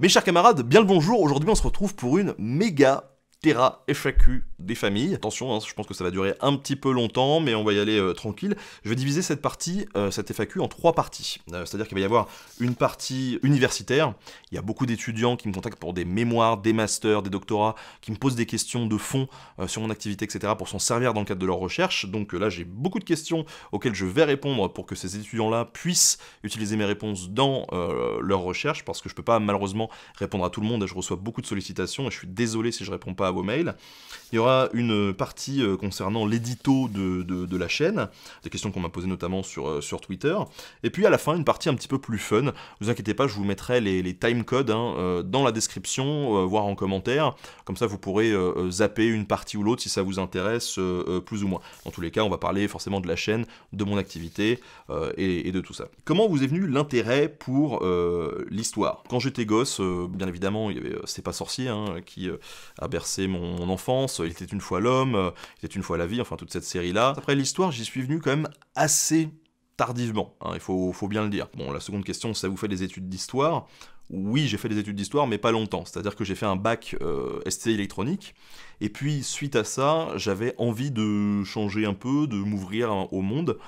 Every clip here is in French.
Mes chers camarades, bien le bonjour, aujourd'hui on se retrouve pour une méga Terra FAQ des familles. Attention, hein, je pense que ça va durer un petit peu longtemps, mais on va y aller euh, tranquille. Je vais diviser cette partie, euh, cette FAQ, en trois parties. Euh, c'est-à-dire qu'il va y avoir une partie universitaire. Il y a beaucoup d'étudiants qui me contactent pour des mémoires, des masters, des doctorats, qui me posent des questions de fond sur mon activité, etc., pour s'en servir dans le cadre de leur recherche. Donc là, j'ai beaucoup de questions auxquelles je vais répondre pour que ces étudiants-là puissent utiliser mes réponses dans leur recherche, parce que je ne peux pas malheureusement répondre à tout le monde. Et Je reçois beaucoup de sollicitations et je suis désolé si je réponds pas vos mails. Il y aura une partie euh, concernant l'édito de, la chaîne, des questions qu'on m'a posées notamment sur, euh, sur Twitter. Et puis à la fin, une partie un petit peu plus fun. Ne vous inquiétez pas, je vous mettrai les, les codes hein, euh, dans la description, voire en commentaire. Comme ça, vous pourrez zapper une partie ou l'autre si ça vous intéresse plus ou moins. Dans tous les cas, on va parler forcément de la chaîne, de mon activité et, de tout ça. Comment vous est venu l'intérêt pour l'histoire Quand j'étais gosse, bien évidemment, il y C'est pas sorcier hein, qui a bercé mon, enfance, Il était une fois l'homme, euh, Il était une fois la vie, enfin toute cette série-là. Après l'histoire, j'y suis venu quand même assez tardivement, hein, il faut, bien le dire. Bon, la seconde question, ça vous fait des études d'histoire oui, j'ai fait des études d'histoire, mais pas longtemps. C'est-à-dire que j'ai fait un bac euh, ST électronique. Et puis, suite à ça, j'avais envie de changer un peu, de m'ouvrir au monde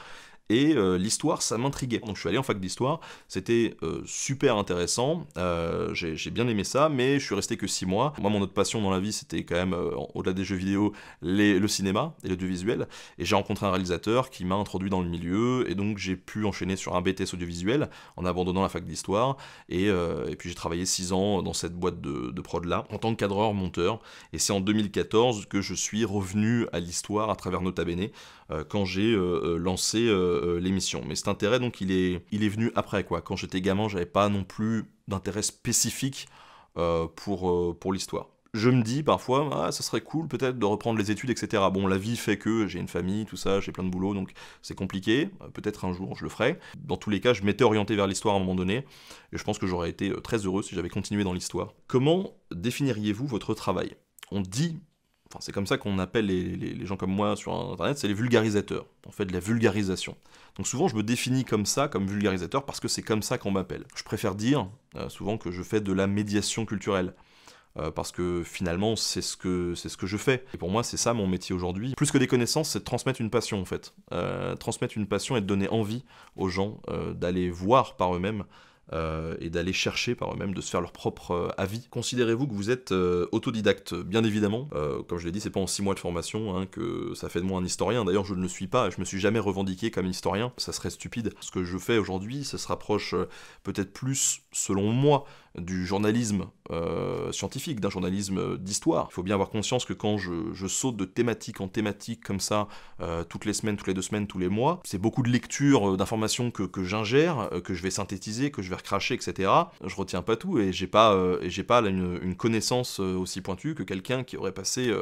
et euh, l'histoire, ça m'intriguait. Donc je suis allé en fac d'histoire, c'était euh, super intéressant, euh, j'ai bien aimé ça, mais je suis resté que six mois. Moi, mon autre passion dans la vie, c'était quand même, au-delà des jeux vidéo, le cinéma et l'audiovisuel, et j'ai rencontré un réalisateur qui m'a introduit dans le milieu, et donc j'ai pu enchaîner sur un BTS audiovisuel en abandonnant la fac d'histoire, et, puis j'ai travaillé six ans dans cette boîte de, de prod-là, en tant que cadreur-monteur, et c'est en 2014 que je suis revenu à l'histoire à travers Nota Bene, euh, quand j'ai euh, euh, lancé l'émission. Mais cet intérêt, donc, il est, il est venu après, quoi. Quand j'étais gamin, j'avais pas non plus d'intérêt spécifique pour, pour l'histoire je me dis parfois, ah, ça serait cool peut-être de reprendre les études, etc. Bon, la vie fait que j'ai une famille, tout ça, j'ai plein de boulot, donc c'est compliqué. Peut-être un jour, je le ferai. Dans tous les cas, je m'étais orienté vers l'histoire à un moment donné, et je pense que j'aurais été très heureux si j'avais continué dans l'histoire. Comment définiriez-vous votre travail On dit Enfin, c'est comme ça qu'on appelle les, gens comme moi sur Internet, c'est les vulgarisateurs, en fait de la vulgarisation. Donc souvent je me définis comme ça, comme vulgarisateur, parce que c'est comme ça qu'on m'appelle. Je préfère dire euh, souvent que je fais de la médiation culturelle. Euh, parce que finalement c'est ce que c'est ce que je fais et pour moi c'est ça mon métier aujourd'hui plus que des connaissances c'est de transmettre une passion en fait euh, transmettre une passion et de donner envie aux gens d'aller voir par eux-mêmes euh, et d'aller chercher par eux-mêmes, de se faire leur propre euh, avis. Considérez-vous que vous êtes euh, autodidacte, bien évidemment. comme je l'ai dit, c'est pas en six mois de formation hein, que ça fait de moi un historien. D'ailleurs, je ne le suis pas, je me suis jamais revendiqué comme historien. Ça serait stupide. Ce que je fais aujourd'hui, ça se rapproche peut-être plus, selon moi, du journalisme euh, scientifique, d'un journalisme euh, d'histoire. Il faut bien avoir conscience que quand je, saute de thématique en thématique comme ça, euh, toutes les semaines, toutes les deux semaines, tous les mois, c'est beaucoup de lectures, d'informations que, j'ingère, que je vais synthétiser, que je vais recracher, etc. Je retiens pas tout et j'ai pas, et j'ai pas une, connaissance aussi pointue que quelqu'un qui aurait passé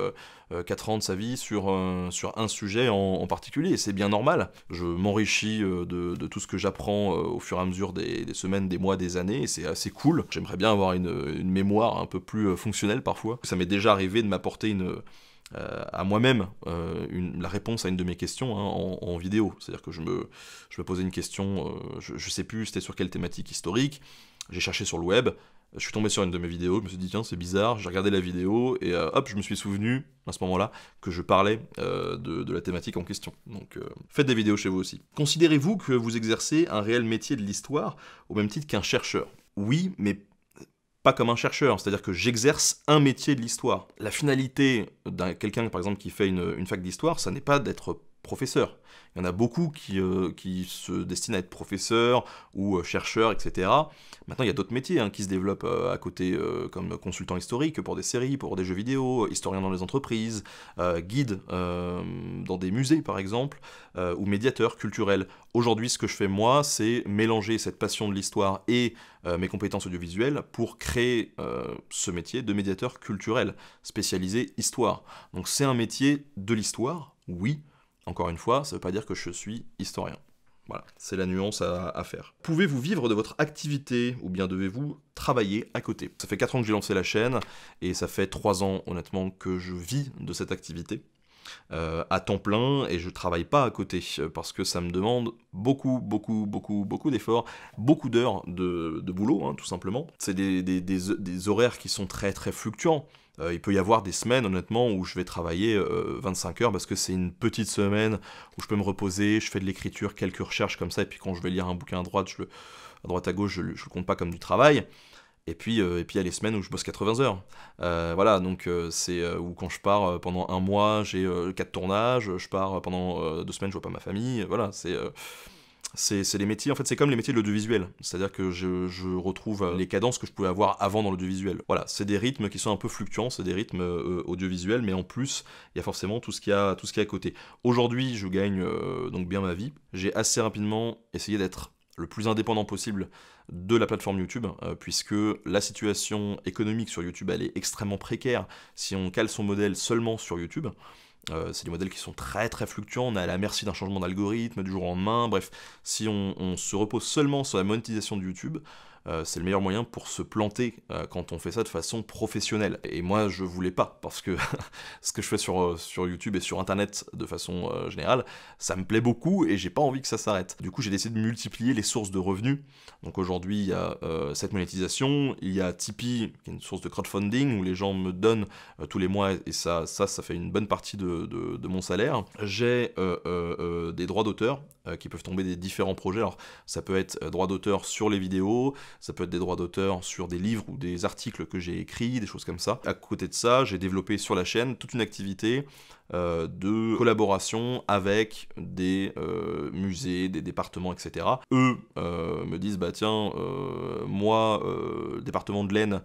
4 euh, ans de sa vie sur un, sur un sujet en, particulier, et c'est bien normal. Je m'enrichis euh, de, de, tout ce que j'apprends euh, au fur et à mesure des, des, semaines, des mois, des années, et c'est assez cool. J'aimerais bien avoir une, une, mémoire un peu plus fonctionnelle parfois. Ça m'est déjà arrivé de m'apporter une... à moi-même la réponse à une de mes questions hein, en, vidéo. C'est-à-dire que je me, je me posais une question, je ne sais plus c'était sur quelle thématique historique, j'ai cherché sur le web, je suis tombé sur une de mes vidéos, je me suis dit tiens c'est bizarre, j'ai regardé la vidéo et euh, hop je me suis souvenu à ce moment-là que je parlais euh, de, la thématique en question. Donc euh, faites des vidéos chez vous aussi. Considérez-vous que vous exercez un réel métier de l'histoire au même titre qu'un chercheur Oui, mais pas comme un chercheur, c'est-à-dire que j'exerce un métier de l'histoire. La finalité d'un quelqu'un par exemple qui fait une, une fac d'histoire, ça n'est pas d'être professeur. Il y en a beaucoup qui, euh, se destinent à être professeur ou euh, chercheur, etc. Maintenant, il y a d'autres métiers hein, qui se développent euh, à côté, comme consultant historique pour des séries, pour des jeux vidéo, historien dans les entreprises, guide dans des musées, par exemple, ou médiateur culturel. Aujourd'hui, ce que je fais, moi, c'est mélanger cette passion de l'histoire et mes compétences audiovisuelles pour créer ce métier de médiateur culturel, spécialisé histoire. Donc c'est un métier de l'histoire, oui, encore une fois, ça ne veut pas dire que je suis historien. Voilà, c'est la nuance à, faire. Pouvez-vous vivre de votre activité ou bien devez-vous travailler à côté Ça fait 4 ans que j'ai lancé la chaîne et ça fait 3 ans honnêtement que je vis de cette activité. Euh, à temps plein et je travaille pas à côté euh, parce que ça me demande beaucoup, beaucoup, beaucoup, beaucoup d'efforts, beaucoup d'heures de, boulot, hein, tout simplement. C'est des, horaires qui sont très, très fluctuants. Euh, il peut y avoir des semaines, honnêtement, où je vais travailler 25 euh, heures parce que c'est une petite semaine où je peux me reposer, je fais de l'écriture, quelques recherches comme ça, et puis quand je vais lire un bouquin à droite, je le, à droite à gauche, je, ne le compte pas comme du travail. Et puis, euh, et puis il y a les semaines où je bosse 80 heures. voilà, donc c'est où quand je pars pendant un mois, j'ai quatre tournages, je pars pendant deux semaines, je vois pas ma famille. Voilà, c'est c'est les métiers, en fait, c'est comme les métiers de l'audiovisuel. C'est-à-dire que je, retrouve euh, les cadences que je pouvais avoir avant dans l'audiovisuel. Voilà, c'est des rythmes qui sont un peu fluctuants, c'est des rythmes euh, audiovisuels, mais en plus, il y a forcément tout ce qu'il y, a, tout qui a à côté. Aujourd'hui, je gagne euh, donc bien ma vie. J'ai assez rapidement essayé d'être le plus indépendant possible de la plateforme YouTube, puisque la situation économique sur YouTube, elle est extrêmement précaire si on cale son modèle seulement sur YouTube. Euh, c'est des modèles qui sont très très fluctuants, on est à la merci d'un changement d'algorithme du jour en lendemain, bref, si on, on, se repose seulement sur la monétisation de YouTube, euh, c'est le meilleur moyen pour se planter euh, quand on fait ça de façon professionnelle. Et moi, je voulais pas, parce que ce que je fais sur, euh, sur YouTube et sur Internet de façon générale, ça me plaît beaucoup et j'ai pas envie que ça s'arrête. Du coup, j'ai décidé de multiplier les sources de revenus. Donc aujourd'hui, il y a cette monétisation, il y a Tipeee, qui est une source de crowdfunding où les gens me donnent tous les mois et ça, ça, ça fait une bonne partie de, mon salaire. J'ai des droits d'auteur qui peuvent tomber des différents projets. Alors, ça peut être droit d'auteur sur les vidéos, ça peut être des droits d'auteur sur des livres ou des articles que j'ai écrits, des choses comme ça. À côté de ça, j'ai développé sur la chaîne toute une activité euh, de collaboration avec des euh, musées, des départements, etc. Eux euh, me disent, bah tiens, moi, département de l'Aisne,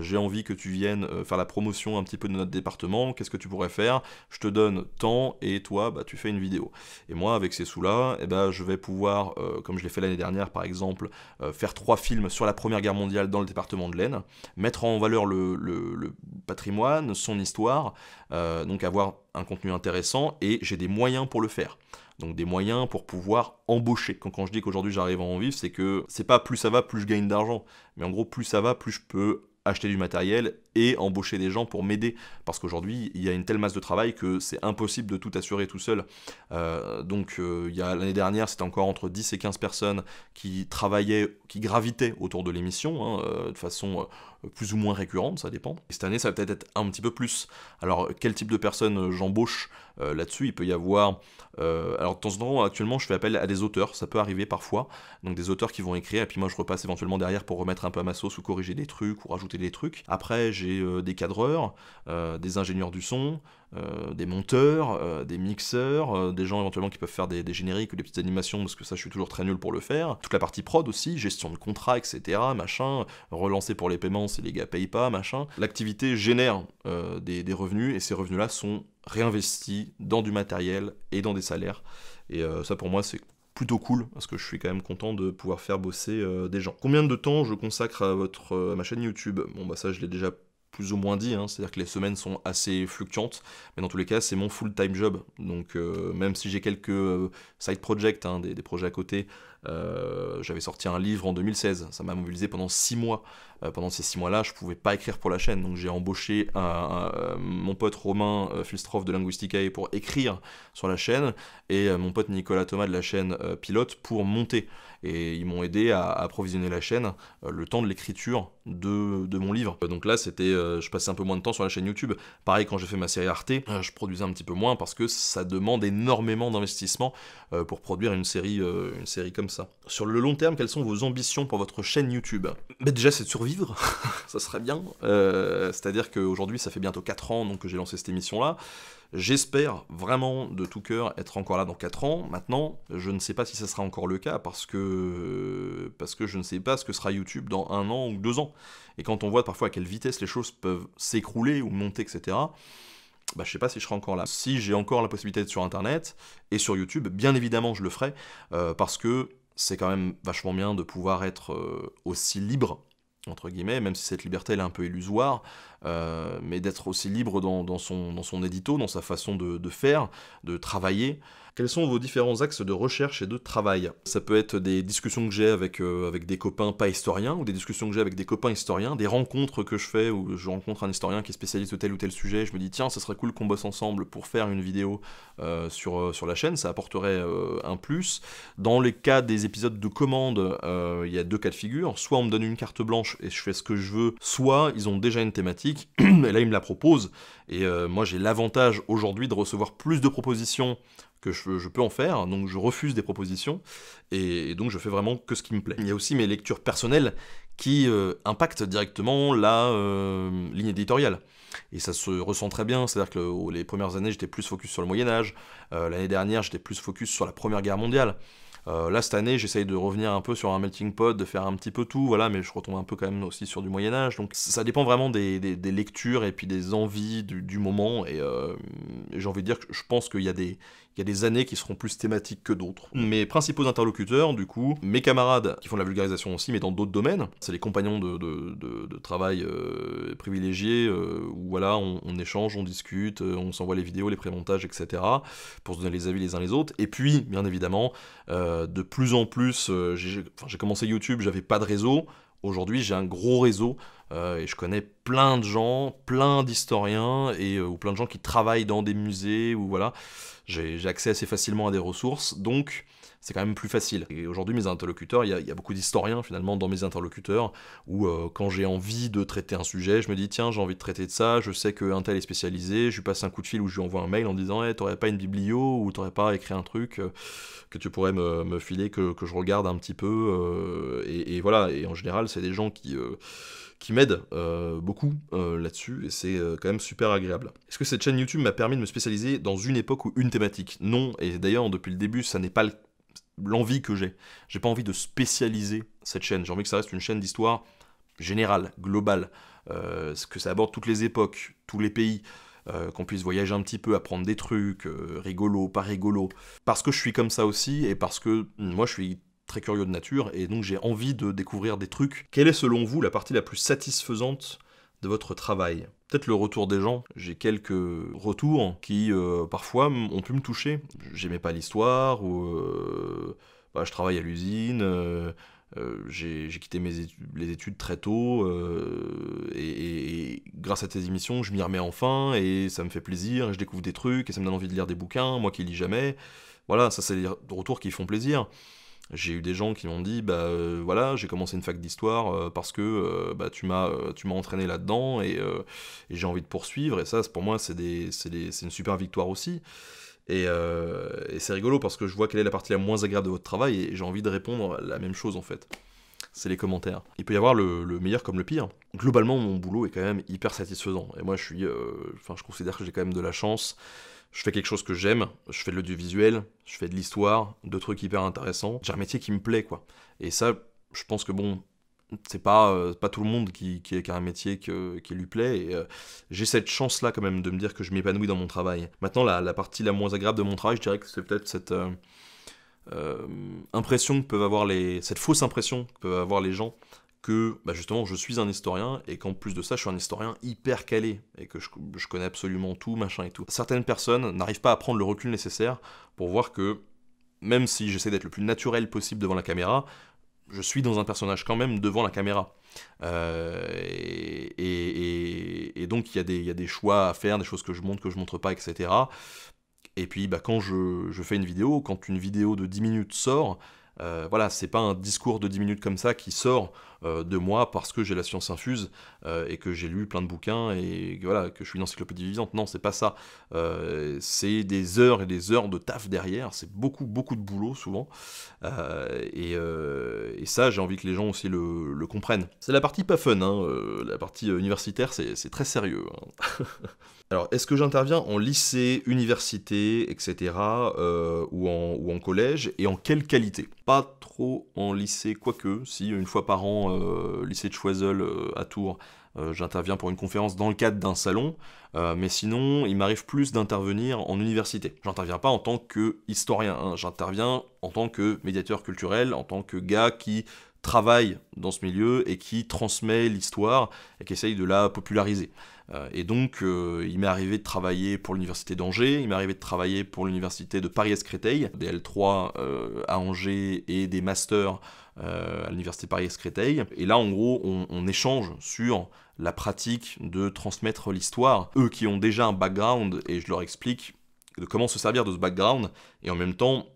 j'ai envie que tu viennes faire la promotion un petit peu de notre département, qu'est-ce que tu pourrais faire Je te donne temps et toi, bah, tu fais une vidéo. Et moi, avec ces sous-là, et eh ben, je vais pouvoir, comme je l'ai fait l'année dernière par exemple, faire trois films sur la Première Guerre mondiale dans le département de l'Aisne, mettre en valeur le patrimoine, son histoire, euh, donc avoir un contenu intéressant et j'ai des moyens pour le faire. Donc des moyens pour pouvoir embaucher. Quand, quand je dis qu'aujourd'hui j'arrive à en vivre, c'est que c'est pas plus ça va, plus je gagne d'argent. Mais en gros, plus ça va, plus je peux acheter du matériel embaucher des gens pour m'aider. Parce qu'aujourd'hui, il y a une telle masse de travail que c'est impossible de tout assurer tout seul. Euh, donc, euh, il y a l'année dernière, c'était encore entre 10 et 15 personnes qui travaillaient, qui gravitaient autour de l'émission, hein, euh, de façon plus ou moins récurrente, ça dépend. cette année, ça va peut-être être un petit peu plus. Alors, quel type de personnes j'embauche là-dessus Il peut y avoir. alors, de temps en actuellement, je fais appel à des auteurs, ça peut arriver parfois. Donc, des auteurs qui vont écrire, et puis moi, je repasse éventuellement derrière pour remettre un peu ma sauce ou corriger des trucs ou rajouter des trucs. Après, j'ai euh, des cadreurs, euh, des ingénieurs du son, euh, des monteurs, des mixeurs, des gens éventuellement qui peuvent faire des, génériques ou des petites animations, parce que ça je suis toujours très nul pour le faire. Toute la partie prod aussi, gestion de contrat, etc., machin, relancer pour les paiements si les gars payent pas, machin. L'activité génère des, revenus, et ces revenus-là sont réinvestis dans du matériel et dans des salaires. Et ça pour moi c'est plutôt cool parce que je suis quand même content de pouvoir faire bosser des gens. Combien de temps je consacre à votre à ma chaîne YouTube Bon bah ça je l'ai déjà plus ou moins dit, hein. c'est-à-dire que les semaines sont assez fluctuantes, mais dans tous les cas, c'est mon full-time job. Donc, euh, même si j'ai quelques euh, side projects, hein, des, projets à côté, euh, j'avais sorti un livre en 2016, ça m'a mobilisé pendant six mois. pendant ces six mois-là, je pouvais pas écrire pour la chaîne, donc j'ai embauché mon pote Romain Filstroff de Linguisticae pour écrire sur la chaîne, et mon pote Nicolas Thomas de la chaîne Pilote pour monter et ils m'ont aidé à, approvisionner la chaîne euh, le temps de l'écriture de, mon livre. Euh, donc là, c'était, euh, je passais un peu moins de temps sur la chaîne YouTube. Pareil, quand j'ai fait ma série Arte, je produisais un petit peu moins parce que ça demande énormément d'investissement pour produire une série, comme ça. Sur le long terme, quelles sont vos ambitions pour votre chaîne YouTube bah, Déjà, c'est de survivre, ça serait bien. C'est-à-dire qu'aujourd'hui, ça fait bientôt 4 ans donc, que j'ai lancé cette émission-là. J'espère vraiment de tout cœur être encore là dans 4 ans. Maintenant, je ne sais pas si ce sera encore le cas parce que, parce que je ne sais pas ce que sera YouTube dans un an ou deux ans. Et quand on voit parfois à quelle vitesse les choses peuvent s'écrouler ou monter, etc., bah, je sais pas si je serai encore là. Si j'ai encore la possibilité d'être sur Internet et sur YouTube, bien évidemment, je le ferai euh, parce que c'est quand même vachement bien de pouvoir être euh, aussi libre entre guillemets, même si cette liberté elle est un peu illusoire, euh, mais d'être aussi libre dans, son, édito, dans sa façon de faire, de travailler. Quels sont vos différents axes de recherche et de travail Ça peut être des discussions que j'ai avec, euh, avec des copains pas historiens, ou des discussions que j'ai avec des copains historiens, des rencontres que je fais où je rencontre un historien qui est spécialiste de tel ou tel sujet, je me dis tiens, ça serait cool qu'on bosse ensemble pour faire une vidéo euh, sur, euh, sur la chaîne, ça apporterait un plus. Dans les cas des épisodes de commande, il y a deux cas de figure, soit on me donne une carte blanche et je fais ce que je veux, soit ils ont déjà une thématique, et là ils me la proposent, et moi j'ai l'avantage aujourd'hui de recevoir plus de propositions que je, je, peux en faire, hein, donc je refuse des propositions, et, donc je fais vraiment que ce qui me plaît. Il y a aussi mes lectures personnelles qui euh, impactent directement la euh, ligne éditoriale. Et ça se ressent très bien, c'est-à-dire que oh, les premières années j'étais plus focus sur le Moyen Âge, euh, l'année dernière j'étais plus focus sur la Première Guerre mondiale. là cette année j'essaye de revenir un peu sur un melting pot, de faire un petit peu tout, voilà, mais je retombe un peu quand même aussi sur du Moyen Âge. Donc ça dépend vraiment des, lectures et puis des envies du, moment. et j'ai envie de dire que je pense qu'il y a des il y a des années qui seront plus thématiques que d'autres. Mm. Mes principaux interlocuteurs, du coup, mes camarades qui font de la vulgarisation aussi, mais dans d'autres domaines, c'est les compagnons de, travail euh, privilégiés, euh, où voilà, on, échange, on discute, euh, on s'envoie les vidéos, les prémontages, etc., pour se donner les avis les uns les autres. Et puis, bien évidemment, de plus en plus, j'ai commencé YouTube, j'avais pas de réseau, Aujourd'hui, j'ai un gros réseau euh, et je connais plein de gens, plein d'historiens et euh, ou plein de gens qui travaillent dans des musées ou voilà. J'ai accès assez facilement à des ressources, donc c'est quand même plus facile. Et aujourd'hui, mes interlocuteurs, il y, a, beaucoup d'historiens finalement dans mes interlocuteurs, où euh, quand j'ai envie de traiter un sujet, je me dis tiens, j'ai envie de traiter de ça, je sais qu'un tel est spécialisé, je lui passe un coup de fil ou je lui envoie un mail en disant tu t'aurais pas une biblio ou t'aurais pas écrit un truc euh, que tu pourrais me, filer, que, que, je regarde un petit peu. Euh, et, voilà, et en général, c'est des gens qui qui beaucoup là-dessus, et c'est quand même super agréable. Est-ce que cette chaîne YouTube m'a permis de me spécialiser dans une époque ou une thématique Non, et d'ailleurs depuis le début ça n'est pas le l'envie que j'ai. J'ai pas envie de spécialiser cette chaîne. J'ai envie que ça reste une chaîne d'histoire générale, globale, euh, que ça aborde toutes les époques, tous les pays, euh, qu'on puisse voyager un petit peu, apprendre des trucs, euh, rigolos, pas rigolos, Parce que je suis comme ça aussi et parce que moi je suis très curieux de nature et donc j'ai envie de découvrir des trucs. Quelle est selon vous la partie la plus satisfaisante de votre travail peut-être le retour des gens. J'ai quelques retours qui euh, parfois ont pu me toucher. J'aimais pas l'histoire ou euh, bah, je travaille à l'usine. Euh, j'ai quitté mes études, les études très tôt et, grâce à tes émissions, je m'y remets enfin et ça me fait plaisir. Et je découvre des trucs et ça me donne envie de lire des bouquins. Moi qui lis jamais, voilà, ça c'est des retours qui font plaisir. J'ai eu des gens qui m'ont dit, bah euh, voilà, j'ai commencé une fac d'histoire euh, parce que euh, bah, tu m'as tu m'as entraîné là-dedans et, j'ai envie de poursuivre. Et ça, pour moi, c'est une super victoire aussi. Et, c'est rigolo parce que je vois quelle est la partie la moins agréable de votre travail et j'ai envie de répondre la même chose en fait. C'est les commentaires. Il peut y avoir le, le, meilleur comme le pire. Globalement, mon boulot est quand même hyper satisfaisant. Et moi, je suis, enfin, je considère que j'ai quand même de la chance je fais quelque chose que j'aime, je fais de l'audiovisuel, je fais de l'histoire, de trucs hyper intéressants. J'ai un métier qui me plaît, quoi. Et ça, je pense que bon, c'est pas, euh, pas tout le monde qui, qui, a un métier qui lui plaît. Euh, j'ai cette chance-là, quand même, de me dire que je m'épanouis dans mon travail. Maintenant, la, partie la moins agréable de mon travail, je dirais que c'est peut-être cette. Euh, impression que peuvent avoir les cette fausse impression que peuvent avoir les gens que bah, justement je suis un historien et qu'en plus de ça je suis un historien hyper calé et que je, connais absolument tout, machin et tout. Certaines personnes n'arrivent pas à prendre le recul nécessaire pour voir que même si j'essaie d'être le plus naturel possible devant la caméra, je suis dans un personnage quand même devant la caméra. Euh, et, donc il y, a des choix à faire, des choses que je montre, que je montre pas, etc. Et puis bah, quand je, je fais une vidéo, quand une vidéo de 10 minutes sort, euh, voilà, c'est pas un discours de 10 minutes comme ça qui sort euh, de moi parce que j'ai la science infuse euh, et que j'ai lu plein de bouquins et voilà, que je suis une encyclopédie vivante. Non, c'est pas ça. c'est des heures et des heures de taf derrière, c'est beaucoup, beaucoup de boulot souvent. Et, ça, j'ai envie que les gens aussi le, comprennent. C'est la partie pas fun, hein, la partie universitaire, c'est très sérieux. Hein. Alors, est-ce que j'interviens en lycée, université, etc., euh, ou, en, collège, et en quelle qualité Pas trop en lycée, quoique, si une fois par an, euh, lycée de Choiseul euh, à Tours, j'interviens pour une conférence dans le cadre d'un salon, mais sinon, il m'arrive plus d'intervenir en université. J'interviens pas en tant que historien, hein, j'interviens en tant que médiateur culturel, en tant que gars qui travaille dans ce milieu et qui transmet l'histoire et qui essaye de la populariser. Euh, et donc, euh, il m'est arrivé de travailler pour l'université d'Angers, il m'est arrivé de travailler pour l'université de Paris-Escréteil, des L3 euh, à Angers et des masters à l'université Paris-Escréteil. Et là, en gros, on, échange sur la pratique de transmettre l'histoire. Eux qui ont déjà un background, et je leur explique comment se servir de ce background, et en même temps,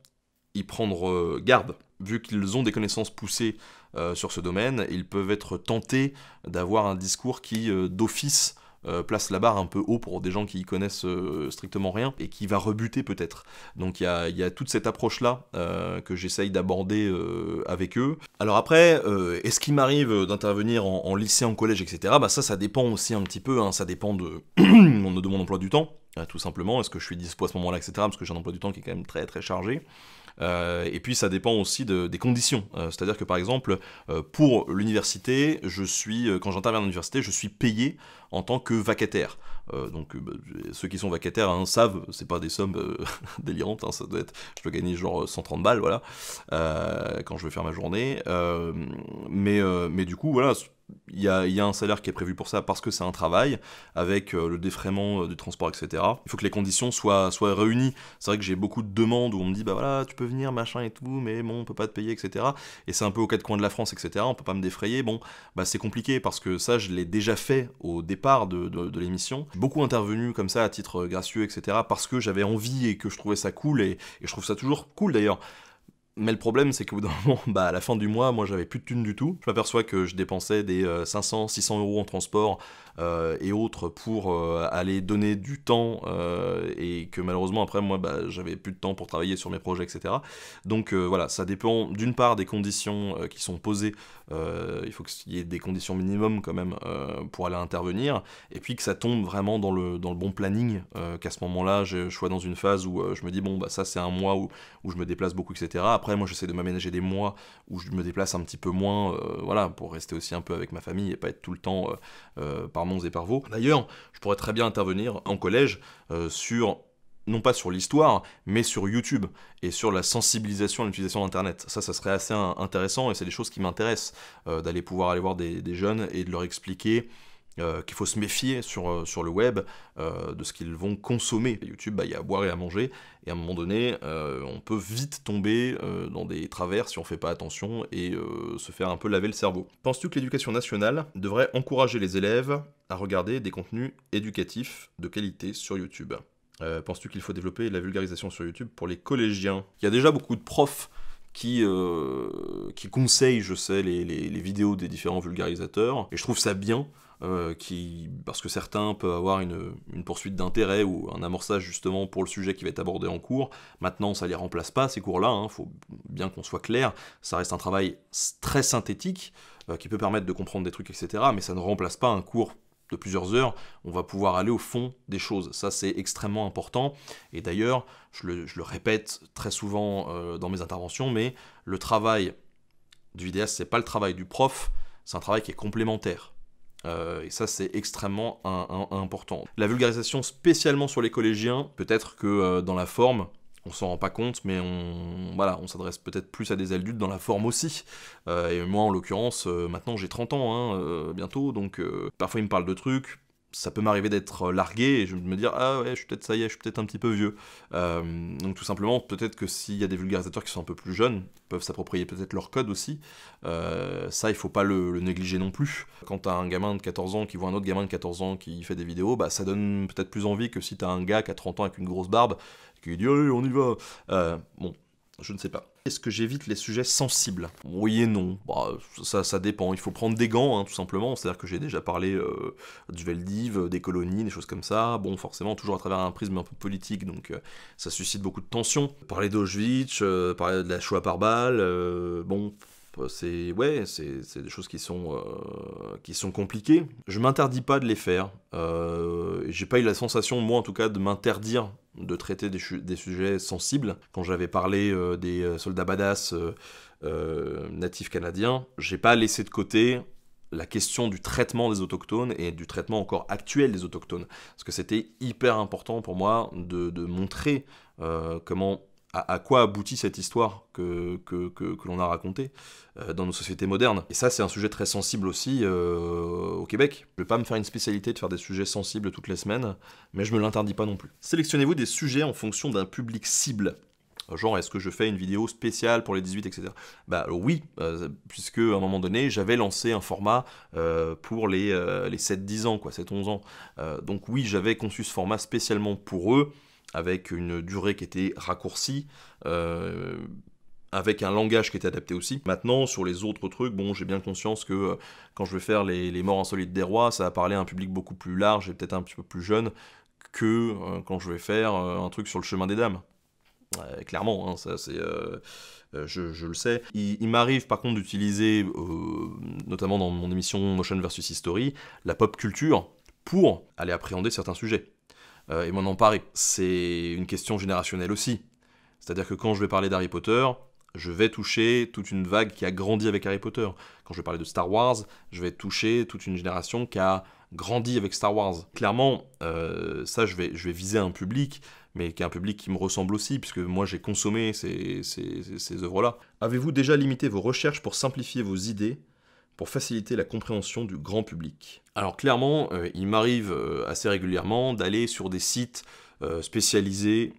y prendre garde. Vu qu'ils ont des connaissances poussées sur ce domaine, ils peuvent être tentés d'avoir un discours qui, d'office, euh, place la barre un peu haut pour des gens qui y connaissent euh, strictement rien et qui va rebuter peut-être. Donc il y a, toute cette approche-là euh, que j'essaye d'aborder avec eux. Alors après, est-ce qu'il m'arrive d'intervenir en, lycée, en collège, etc. Bah ça, ça dépend aussi un petit peu, hein. ça dépend de, de mon emploi du temps tout simplement, est-ce que je suis dispo à ce moment-là, etc. Parce que j'ai un emploi du temps qui est quand même très très chargé. Euh, et puis ça dépend aussi des conditions. Euh, c'est-à-dire que par exemple, euh, pour l'université, je suis, quand j'interviens à l'université, je suis payé en tant que vacataire. donc bah, ceux qui sont vacataires hein, savent, c'est pas des sommes délirantes, hein, ça doit être, je peux gagner genre 130 balles, voilà, quand je vais faire ma journée. mais, mais du coup, voilà, il y, a un salaire qui est prévu pour ça parce que c'est un travail, avec euh, le défraiement euh, du transport, etc. Il faut que les conditions soient, soient réunies. C'est vrai que j'ai beaucoup de demandes où on me dit, bah voilà, tu peux venir, machin et tout, mais bon, on peut pas te payer, etc. Et c'est un peu aux quatre coins de la France, etc. On peut pas me défrayer. Bon, bah c'est compliqué parce que ça, je l'ai déjà fait au départ de, de, l'émission. Beaucoup intervenu comme ça à titre euh, gracieux, etc. parce que j'avais envie et que je trouvais ça cool, et je trouve ça toujours cool d'ailleurs. Mais le problème, c'est qu'au bout d'un moment, bah, à la fin du mois, moi j'avais plus de thunes du tout. Je m'aperçois que je dépensais des 500, euh, 600 euros en transport euh, et autres pour euh, aller donner du temps euh, et que malheureusement après moi bah, j'avais plus de temps pour travailler sur mes projets etc. Donc voilà ça dépend d'une part des conditions qui sont posées, il faut qu'il y ait des conditions minimum quand même pour aller intervenir et puis que ça tombe vraiment dans le, dans le bon planning qu'à ce moment-là je, je sois dans une phase où je me dis bon bah ça c'est un mois où, où je me déplace beaucoup etc. Après moi j'essaie de m'aménager des mois où je me déplace un petit peu moins voilà pour rester aussi un peu avec ma famille et pas être tout le temps par et par D'ailleurs, je pourrais très bien intervenir en collège euh, sur non pas sur l'histoire, mais sur YouTube et sur la sensibilisation à l'utilisation d'Internet. Ça, ça serait assez intéressant et c'est des choses qui m'intéressent, euh, d'aller pouvoir aller voir des, jeunes et de leur expliquer euh, qu'il faut se méfier sur, sur le web de ce qu'ils vont consommer. YouTube, bah, il y a à boire et à manger, et à un moment donné, on peut vite tomber dans des travers si on ne fait pas attention et se faire un peu laver le cerveau. Penses-tu que l'éducation nationale devrait encourager les élèves à regarder des contenus éducatifs de qualité sur YouTube. Euh, Penses-tu qu'il faut développer la vulgarisation sur YouTube pour les collégiens Il y a déjà beaucoup de profs qui, euh, qui conseillent, je sais, les, les, vidéos des différents vulgarisateurs, et je trouve ça bien. Euh, qui, parce que certains peuvent avoir une, une poursuite d'intérêt ou un amorçage justement pour le sujet qui va être abordé en cours. Maintenant, ça les remplace pas, ces cours-là, il hein. faut bien qu'on soit clair, ça reste un travail très synthétique, euh, qui peut permettre de comprendre des trucs, etc. Mais ça ne remplace pas un cours de plusieurs heures, on va pouvoir aller au fond des choses. Ça, c'est extrêmement important. Et d'ailleurs, je, le, répète très souvent euh, dans mes interventions, mais le travail du vidéaste, c'est pas le travail du prof, c'est un travail qui est complémentaire. Euh, et ça, c'est extrêmement important. La vulgarisation spécialement sur les collégiens, peut-être que euh, dans la forme, on s'en rend pas compte, mais on, voilà, on s'adresse peut-être plus à des adultes dans la forme aussi. Euh, et moi, en l'occurrence, euh, maintenant j'ai 30 ans, hein, euh, bientôt, donc parfois ils me parlent de trucs, ça peut m'arriver d'être largué et je me dire ah ouais je suis peut-être ça y est je suis peut-être un petit peu vieux donc tout simplement peut-être que s'il y a des vulgarisateurs qui sont un peu plus jeunes peuvent s'approprier peut-être leur code aussi ça il faut pas le, négliger non plus quand t'as un gamin de 14 ans qui voit un autre gamin de 14 ans qui fait des vidéos bah ça donne peut-être plus envie que si t'as un gars qui a 30 ans avec une grosse barbe qui dit allez, on y va. Euh, bon, je ne sais pas. Est-ce que j'évite les sujets sensibles Oui et non, bah, ça, ça dépend. Il faut prendre des gants, hein, tout simplement. C'est-à-dire que j'ai déjà parlé euh, du Veldiv, des colonies, des choses comme ça. Bon, forcément, toujours à travers un prisme un peu politique, donc euh, ça suscite beaucoup de tensions. Parler d'Auschwitz, parler de la Shoah par balle, bon, c'est ouais, c'est des choses qui sont qui sont compliquées. Je m'interdis pas de les faire. Euh, J'ai pas eu la sensation moi en tout cas de m'interdire de traiter des, sujets sensibles. Quand j'avais parlé euh, des euh, soldats badass euh, natifs canadiens, j'ai pas laissé de côté la question du traitement des autochtones et du traitement encore actuel des autochtones. Parce que c'était hyper important pour moi de montrer comment à, quoi aboutit cette histoire que, l'on a racontée euh, dans nos sociétés modernes. Et ça, c'est un sujet très sensible aussi euh, au Québec. Je ne vais pas me faire une spécialité de faire des sujets sensibles toutes les semaines, mais je me l'interdis pas non plus. Sélectionnez-vous des sujets en fonction d'un public cible. Euh, genre, est-ce que je fais une vidéo spéciale pour les 18, etc. Bah oui, puisque à un moment donné, j'avais lancé un format pour les, les 7-10 ans, quoi, 7-11 ans. donc oui, j'avais conçu ce format spécialement pour eux avec une durée qui était raccourcie, euh, avec un langage qui était adapté aussi. Maintenant, sur les autres trucs, bon, j'ai bien conscience que euh, quand je vais faire les, Morts insolites des rois, ça va parler à un public beaucoup plus large et peut-être un petit peu plus jeune que euh, quand je vais faire un truc sur le chemin des dames. clairement, hein, ça c'est... Je, le sais. Il, il m'arrive par contre d'utiliser, notamment dans mon émission Motion versus History, la pop culture pour aller appréhender certains sujets. Euh, et m'en pareil, C'est une question générationnelle aussi. C'est-à-dire que quand je vais parler d'Harry Potter, je vais toucher toute une vague qui a grandi avec Harry Potter. Quand je vais parler de Star Wars, je vais toucher toute une génération qui a grandi avec Star Wars. Clairement, euh, ça, je vais, viser un public, mais qui est un public qui me ressemble aussi, puisque moi, j'ai consommé ces œuvres-là. Avez-vous déjà limité vos recherches pour simplifier vos idées pour faciliter la compréhension du grand public. Alors clairement, euh, il m'arrive euh, assez régulièrement d'aller sur des sites euh, spécialisés,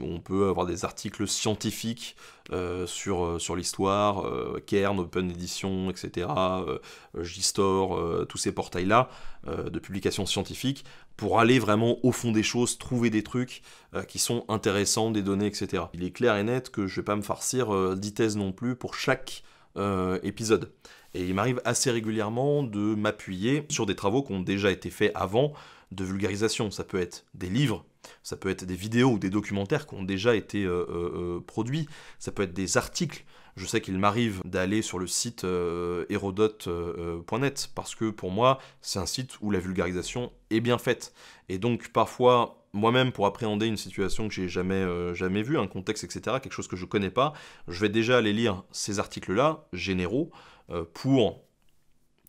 on peut avoir des articles scientifiques sur, sur l'histoire, Cairn, Open Edition, etc., JSTOR, tous ces portails-là de publications scientifiques, pour aller vraiment au fond des choses, trouver des trucs qui sont intéressants, des données, etc. Il est clair et net que je ne vais pas me farcir 10 thèses non plus pour chaque euh, épisode Et il m'arrive assez régulièrement de m'appuyer sur des travaux qui ont déjà été faits avant de vulgarisation. Ça peut être des livres ça peut être des vidéos ou des documentaires qui ont déjà été euh, euh, euh, produits, ça peut être des articles. Je sais qu'il m'arrive d'aller sur le site Hérodote.net parce que pour moi, c'est un site où la vulgarisation est bien faite. Et donc parfois, moi-même pour appréhender une situation que j'ai jamais jamais vue, un contexte, etc., quelque chose que je ne connais pas, je vais déjà aller lire ces articles-là généraux pour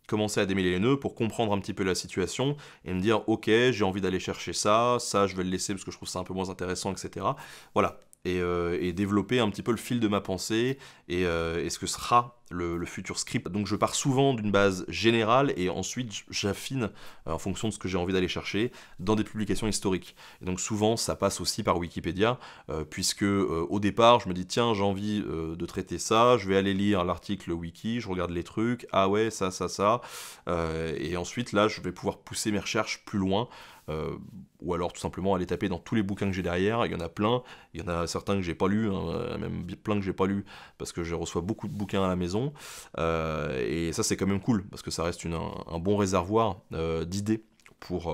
commencer à démêler les nœuds pour comprendre un petit peu la situation et me dire ok j'ai envie d'aller chercher ça, ça je vais le laisser parce que je trouve ça un peu moins intéressant, etc. Voilà, euh, et, développer un petit peu le fil de ma pensée et, est euh, ce que sera le, futur script. Donc je pars souvent d'une base générale et ensuite j'affine euh, en fonction de ce que j'ai envie d'aller chercher dans des publications historiques. Et donc souvent ça passe aussi par Wikipédia puisque au départ je me dis tiens j'ai envie de traiter ça, je vais aller lire l'article wiki, je regarde les trucs, ah ouais ça ça ça et ensuite là je vais pouvoir pousser mes recherches plus loin euh, ou alors tout simplement aller taper dans tous les bouquins que j'ai derrière, il y en a plein, il y en a certains que j'ai pas lus, hein, même plein que j'ai pas lus, parce que je reçois beaucoup de bouquins à la maison, euh, et ça c'est quand même cool, parce que ça reste un, bon réservoir euh, d'idées pour,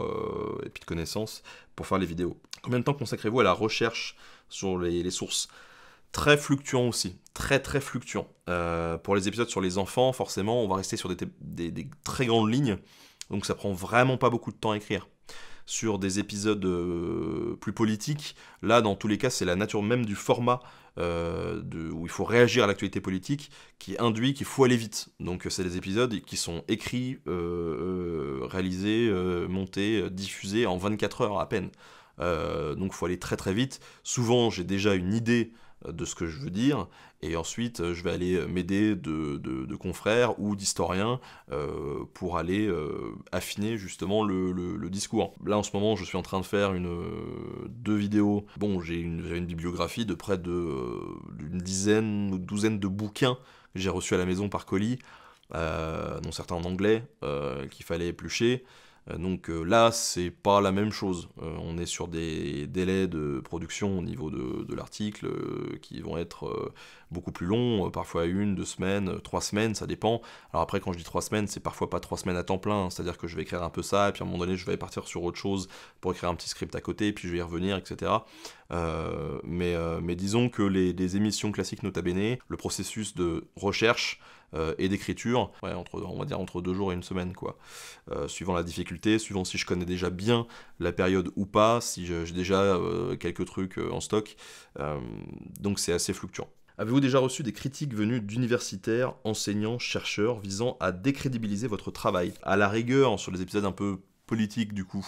et puis de connaissances pour faire les vidéos. Combien de temps consacrez-vous à la recherche sur les, sources très fluctuant aussi, très très fluctuant. pour les épisodes sur les enfants, forcément, on va rester sur des, très grandes lignes, donc ça prend vraiment pas beaucoup de temps à écrire sur des épisodes euh, plus politiques. Là, dans tous les cas, c'est la nature même du format euh, de, où il faut réagir à l'actualité politique qui induit qu'il faut aller vite. Donc c'est des épisodes qui sont écrits, euh, réalisés, montés, diffusés en 24 heures à peine. donc il faut aller très très vite. Souvent, j'ai déjà une idée de ce que je veux dire, et ensuite euh, je vais aller m'aider de, confrères ou d'historiens euh, pour aller euh, affiner justement le, discours. Là en ce moment je suis en train de faire une, deux vidéos, bon j'ai une, bibliographie de près d'une dizaine ou douzaine de bouquins que j'ai reçus à la maison par colis, dont certains en anglais, qu'il fallait éplucher, euh, donc euh, là, c'est pas la même chose. Euh, on est sur des délais de production au niveau de, l'article qui vont être beaucoup plus longs, parfois une, deux semaines, trois semaines, ça dépend. Alors après, quand je dis trois semaines, c'est parfois pas trois semaines à temps plein, hein. c'est-à-dire que je vais écrire un peu ça, et puis à un moment donné, je vais partir sur autre chose pour écrire un petit script à côté, puis je vais y revenir, etc. mais, disons que les, émissions classiques Nota Bene, le processus de recherche, euh, et d'écriture, entre, on va dire entre deux jours et une semaine, quoi. Euh, suivant la difficulté, suivant si je connais déjà bien la période ou pas, si j'ai déjà euh, quelques trucs en stock. donc c'est assez fluctuant. Avez-vous déjà reçu des critiques venues d'universitaires, enseignants, chercheurs visant à décrédibiliser votre travail À la rigueur, sur les épisodes un peu politiques du coup,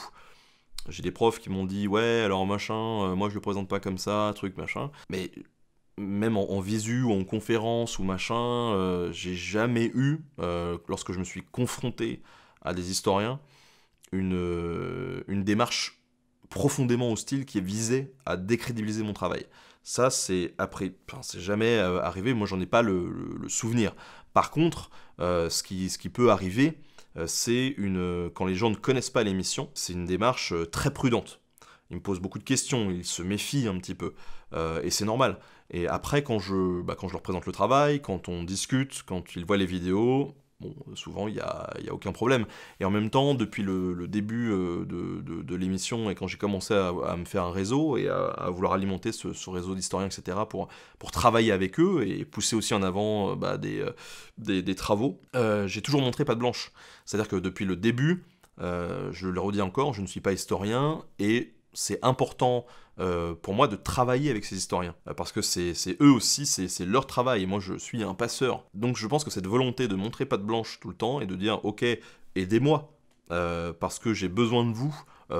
j'ai des profs qui m'ont dit ouais alors machin, moi je le présente pas comme ça, truc machin. Mais même en, visu ou en conférence ou machin, euh, j'ai jamais eu, euh, lorsque je me suis confronté à des historiens, euh, une, démarche profondément hostile qui est visée à décrédibiliser mon travail. Ça, c'est après, c'est jamais arrivé, moi j'en ai pas le, souvenir. Par contre, ce, qui, ce qui peut arriver, c'est une. Quand les gens ne connaissent pas l'émission, c'est une démarche très prudente. Ils me posent beaucoup de questions, ils se méfient un petit peu. et c'est normal. Et après, quand je, bah, quand je leur présente le travail, quand on discute, quand ils voient les vidéos, bon, souvent il n'y a, y a, aucun problème. Et en même temps, depuis le, début euh, de, de, l'émission et quand j'ai commencé à, me faire un réseau et à, vouloir alimenter ce, réseau d'historiens, etc., pour, pour travailler avec eux et pousser aussi en avant euh, bah, euh, des, des, travaux, j'ai toujours montré pas de blanche. C'est-à-dire que depuis le début, je le redis encore, je ne suis pas historien et c'est important euh, pour moi de travailler avec ces historiens, euh, parce que c'est eux aussi, c'est leur travail, moi je suis un passeur. Donc je pense que cette volonté de montrer patte blanche tout le temps et de dire ok, aidez-moi, euh, parce que j'ai besoin de vous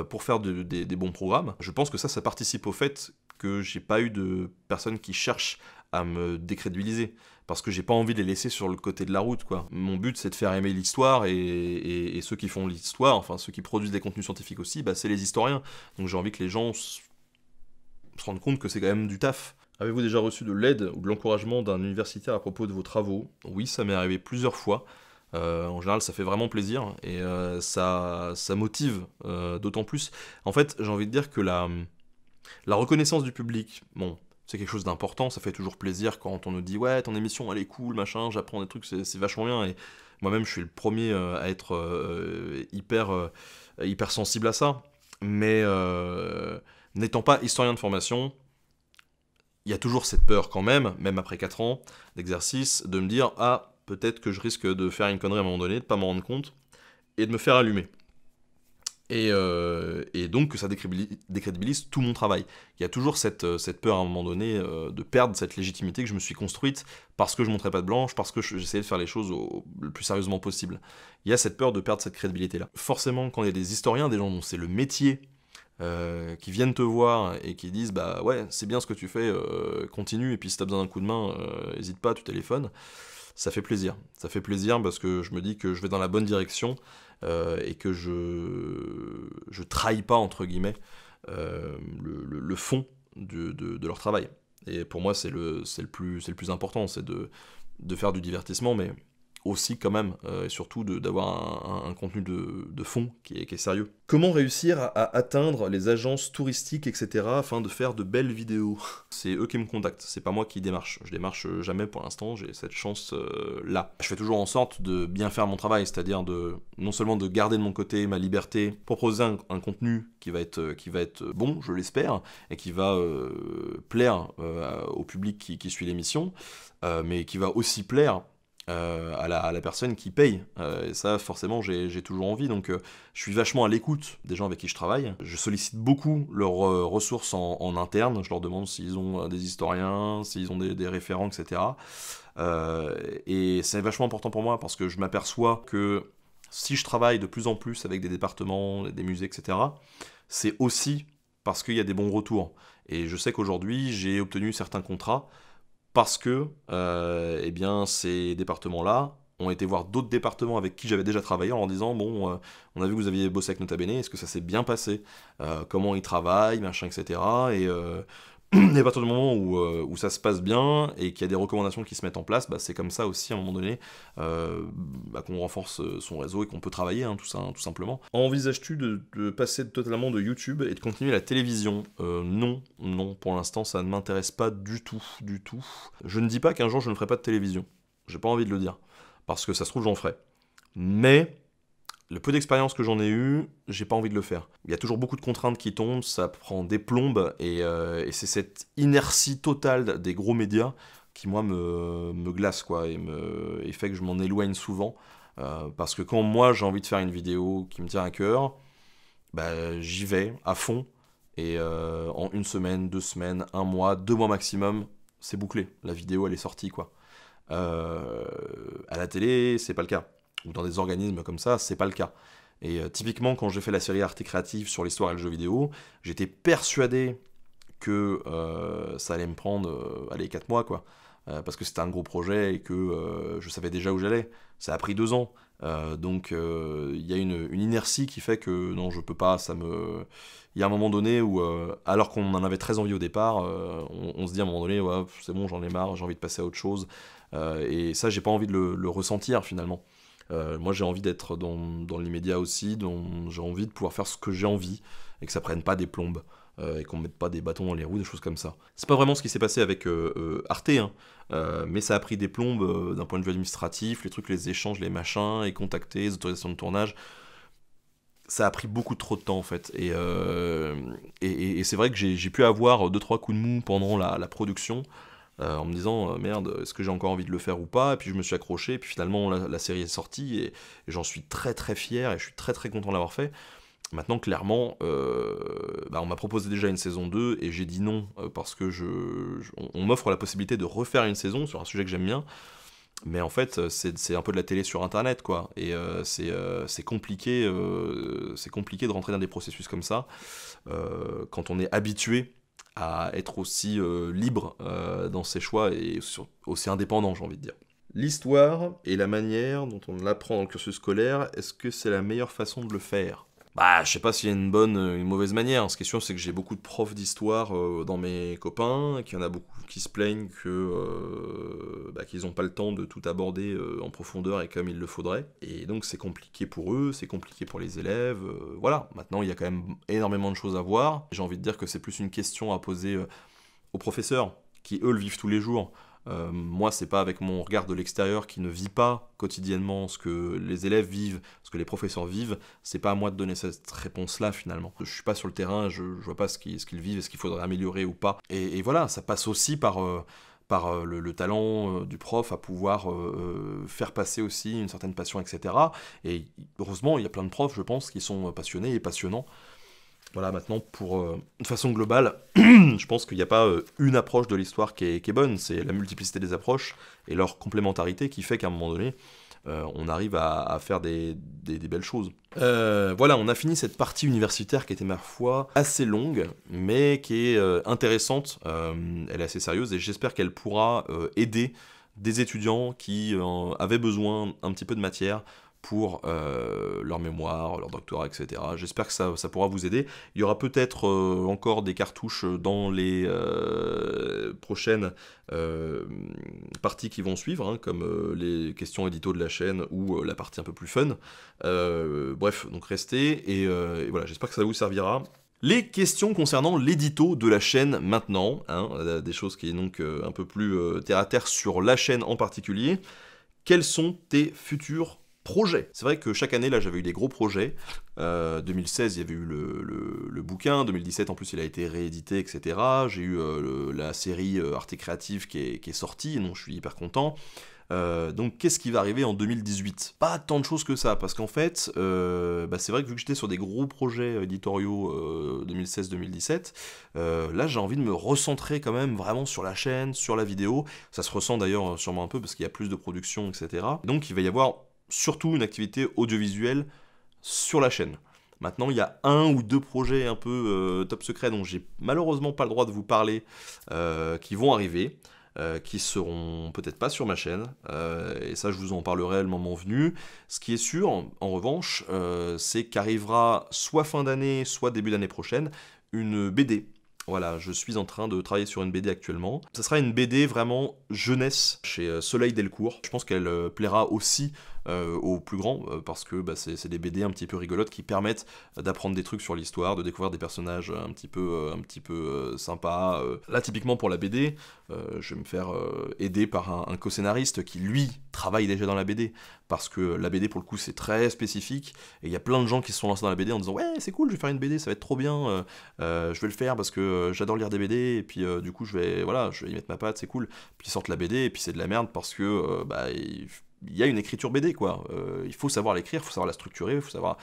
pour faire des bons programmes, je pense que ça, ça participe au fait que j'ai pas eu de personnes qui cherchent à me décrédibiliser parce que j'ai pas envie de les laisser sur le côté de la route, quoi. Mon but, c'est de faire aimer l'histoire, et, ceux qui font l'histoire, enfin, ceux qui produisent des contenus scientifiques aussi, bah, c'est les historiens. Donc j'ai envie que les gens se rendent compte que c'est quand même du taf. Avez-vous déjà reçu de l'aide ou de l'encouragement d'un universitaire à propos de vos travaux Oui, ça m'est arrivé plusieurs fois. Euh, en général, ça fait vraiment plaisir et euh, ça, ça motive euh, d'autant plus. En fait, j'ai envie de dire que la, la reconnaissance du public, bon, c'est quelque chose d'important, ça fait toujours plaisir quand on nous dit ouais ton émission elle est cool, machin, j'apprends des trucs, c'est vachement bien. Et moi-même je suis le premier euh, à être euh, hyper, euh, hyper sensible à ça. Mais n'étant pas historien de formation, il y a toujours cette peur quand même, même après quatre ans d'exercice, de me dire ah peut-être que je risque de faire une connerie à un moment donné, de pas m'en rendre compte et de me faire allumer. Euh, et, donc que ça décrédibilise, tout mon travail. Il y a toujours cette, euh, peur à un moment donné euh, de perdre cette légitimité que je me suis construite parce que je montrais pas de blanche, parce que j'essayais de faire les choses au, le plus sérieusement possible. Il y a cette peur de perdre cette crédibilité-là. Forcément, quand il y a des historiens, des gens dont c'est le métier, qui viennent te voir et qui disent bah ouais c'est bien ce que tu fais, continue et puis si as besoin d'un coup de main, n'hésite pas, tu téléphones ça fait plaisir. Ça fait plaisir parce que je me dis que je vais dans la bonne direction euh, et que je je trahis pas entre guillemets euh, le, fond de, leur travail. Et pour moi, c'est le, le, plus, le plus important, c'est de, de faire du divertissement, mais aussi quand même, euh, et surtout d'avoir un, contenu de, fond qui est, sérieux. Comment réussir à, atteindre les agences touristiques, etc., afin de faire de belles vidéos C'est eux qui me contactent, c'est pas moi qui démarche. Je démarche jamais pour l'instant, j'ai cette chance-là. Euh, je fais toujours en sorte de bien faire mon travail, c'est-à-dire de non seulement de garder de mon côté ma liberté, proposer un, contenu qui va, être, qui va être bon, je l'espère, et qui va euh, plaire au public qui, qui suit l'émission, mais qui va aussi plaire euh, à, la, personne qui paye. Euh, et ça, forcément, j'ai toujours envie. Donc, euh, je suis vachement à l'écoute des gens avec qui je travaille. Je sollicite beaucoup leurs ressources en, interne. Je leur demande s'ils ont des historiens, s'ils ont des, des, référents, etc. et c'est vachement important pour moi parce que je m'aperçois que si je travaille de plus en plus avec des départements, des musées, etc., c'est aussi parce qu'il y a des bons retours. Et je sais qu'aujourd'hui, j'ai obtenu certains contrats parce que euh, eh bien, ces départements-là ont été voir d'autres départements avec qui j'avais déjà travaillé en leur disant bon euh, on a vu que vous aviez bossé avec Nota Bene est-ce que ça s'est bien passé euh, comment ils travaillent machin etc et et à partir du moment euh, où, ça se passe bien et qu'il y a des recommandations qui se mettent en place, bah, c'est comme ça aussi à un moment donné euh, bah, qu'on renforce euh, son réseau et qu'on peut travailler, hein, tout, ça, tout simplement. Envisages-tu de, passer totalement de YouTube et de continuer la télévision Non, non, pour l'instant ça ne m'intéresse pas du tout, du tout. Je ne dis pas qu'un jour je ne ferai pas de télévision, j'ai pas envie de le dire, parce que ça se trouve j'en ferai. Mais le peu d'expérience que j'en ai eu, j'ai pas envie de le faire. Il y a toujours beaucoup de contraintes qui tombent, ça prend des plombes, et, euh, c'est cette inertie totale des gros médias qui, moi, me, glace, quoi, et, me, fait que je m'en éloigne souvent. Euh, parce que quand moi, j'ai envie de faire une vidéo qui me tient à cœur, bah, j'y vais à fond, et euh, en une semaine, deux semaines, un mois, deux mois maximum, c'est bouclé. La vidéo, elle est sortie, quoi. à la télé, c'est pas le cas ou dans des organismes comme ça, c'est pas le cas. Et euh, typiquement, quand j'ai fait la série Arte Créative sur l'histoire et le jeu vidéo, j'étais persuadé que euh, ça allait me prendre euh, allez, 4 mois, quoi. parce que c'était un gros projet et que je savais déjà où j'allais. Ça a pris 2 ans. donc il y a une, inertie qui fait que non, je peux pas, ça me... Il y a un moment donné où, alors qu'on en avait très envie au départ, on, se dit à un moment donné, c'est bon, j'en ai marre, j'ai envie de passer à autre chose. et ça, j'ai pas envie de le ressentir finalement. Euh, moi, j'ai envie d'être dans, dans l'immédiat aussi, j'ai envie de pouvoir faire ce que j'ai envie et que ça prenne pas des plombes. Euh, et qu'on mette pas des bâtons dans les roues, des choses comme ça. C'est pas vraiment ce qui s'est passé avec euh, Arte, hein, mais ça a pris des plombes d'un point de vue administratif, les trucs, les échanges, les machins, et contacter, les autorisations de tournage ça a pris beaucoup trop de temps en fait. Et, et, c'est vrai que j'ai pu avoir 2-3 coups de mou pendant la, la production. Euh, en me disant euh, merde, est-ce que j'ai encore envie de le faire ou pas Et puis je me suis accroché, et puis finalement la, série est sortie, et, j'en suis très très fier, et je suis très très content de l'avoir fait. Maintenant, clairement, euh, bah, on m'a proposé déjà une saison 2 et j'ai dit non parce que je, on, m'offre la possibilité de refaire une saison sur un sujet que j'aime bien. Mais en fait, c'est un peu de la télé sur Internet, quoi. Et c'est compliqué, c'est compliqué de rentrer dans des processus comme ça quand on est habitué à être aussi euh, libre euh, dans ses choix et aussi indépendant, j'ai envie de dire. L'histoire et la manière dont on l'apprend dans le cursus scolaire, est-ce que c'est la meilleure façon de le faire bah, je sais pas s'il y a une bonne ou euh, une mauvaise manière. Ce qui est sûr, c'est que j'ai beaucoup de profs d'histoire euh, dans mes copains, qu'il y en a beaucoup qui se plaignent que euh, bah, qu'ils n'ont pas le temps de tout aborder en profondeur et comme il le faudrait. Et donc, c'est compliqué pour eux, c'est compliqué pour les élèves. voilà. Maintenant, il y a quand même énormément de choses à voir. J'ai envie de dire que c'est plus une question à poser aux professeurs, qui eux le vivent tous les jours. Euh, moi, c'est pas avec mon regard de l'extérieur qui ne vit pas quotidiennement ce que les élèves vivent, ce que les professeurs vivent, c'est pas à moi de donner cette réponse-là finalement. Je suis pas sur le terrain, je, ne vois pas ce qu'ils vivent et ce qu'il faudrait améliorer ou pas. Et, voilà, ça passe aussi par... Euh, euh, le, talent euh, du prof à pouvoir faire passer aussi une certaine passion, etc. Et heureusement, il y a plein de profs, je pense, qui sont passionnés et passionnants voilà, maintenant, pour euh, de façon globale, je pense qu'il n'y a pas euh, une approche de l'histoire qui, est bonne, c'est la multiplicité des approches et leur complémentarité qui fait qu'à un moment donné, euh, on arrive à, faire des, des, belles choses. voilà, on a fini cette partie universitaire qui était, ma foi, assez longue, mais qui est intéressante, elle est assez sérieuse, et j'espère qu'elle pourra aider des étudiants qui avaient besoin un petit peu de matière, pour euh, leur mémoire, leur doctorat, etc. J'espère que ça, pourra vous aider. Il y aura peut-être euh, encore des cartouches dans les euh, prochaines parties qui vont suivre, hein, comme les questions édito de la chaîne ou la partie un peu plus fun. bref, donc restez et, voilà, j'espère que ça vous servira. Les questions concernant l'édito de la chaîne maintenant, hein, des choses qui sont donc un peu plus terre à terre sur la chaîne en particulier. Quels sont tes futurs projets. C'est vrai que chaque année, là, j'avais eu des gros projets. 2016, euh, il y avait eu le, le, bouquin. 2017, en plus, il a été réédité, etc. J'ai eu euh, la série euh, Arte Créative qui est, qui est sortie, donc je suis hyper content. donc qu'est-ce qui va arriver en 2018 Pas tant de choses que ça, parce qu'en fait, bah, c'est vrai que vu que j'étais sur des gros projets éditoriaux 2016-2017, là j'ai envie de me recentrer quand même vraiment sur la chaîne, sur la vidéo. Ça se ressent d'ailleurs sûrement un peu parce qu'il y a plus de production, etc. Donc il va y avoir surtout une activité audiovisuelle sur la chaîne. Maintenant, il y a un ou deux projets un peu euh, top secret dont j'ai malheureusement pas le droit de vous parler euh, qui vont arriver. Euh, qui seront peut-être pas sur ma chaîne, et ça je vous en parlerai le moment venu. Ce qui est sûr, en, en revanche, c'est qu'arrivera soit fin d'année, soit début d'année prochaine, une BD. Voilà, je suis en train de travailler sur une BD actuellement. Ce sera une BD vraiment jeunesse chez Soleil Delcourt. Je pense qu'elle plaira aussi euh, au plus grand, euh, parce que bah, c'est des BD un petit peu rigolotes qui permettent d'apprendre des trucs sur l'histoire, de découvrir des personnages un petit peu, euh, un petit peu sympas. Là, typiquement pour la BD, je vais me faire aider par un, co-scénariste qui, lui, travaille déjà dans la BD, parce que la BD, pour le coup, c'est très spécifique, et il y a plein de gens qui se sont lancés dans la BD en disant « Ouais, c'est cool, je vais faire une BD, ça va être trop bien, je vais le faire parce que j'adore lire des BD, et puis du coup, je vais, voilà, je vais y mettre ma patte, c'est cool. » Puis ils sortent la BD, et puis c'est de la merde, parce que, bah, il y a une écriture BD, quoi. Euh, il faut savoir l'écrire, il faut savoir la structurer, il faut savoir.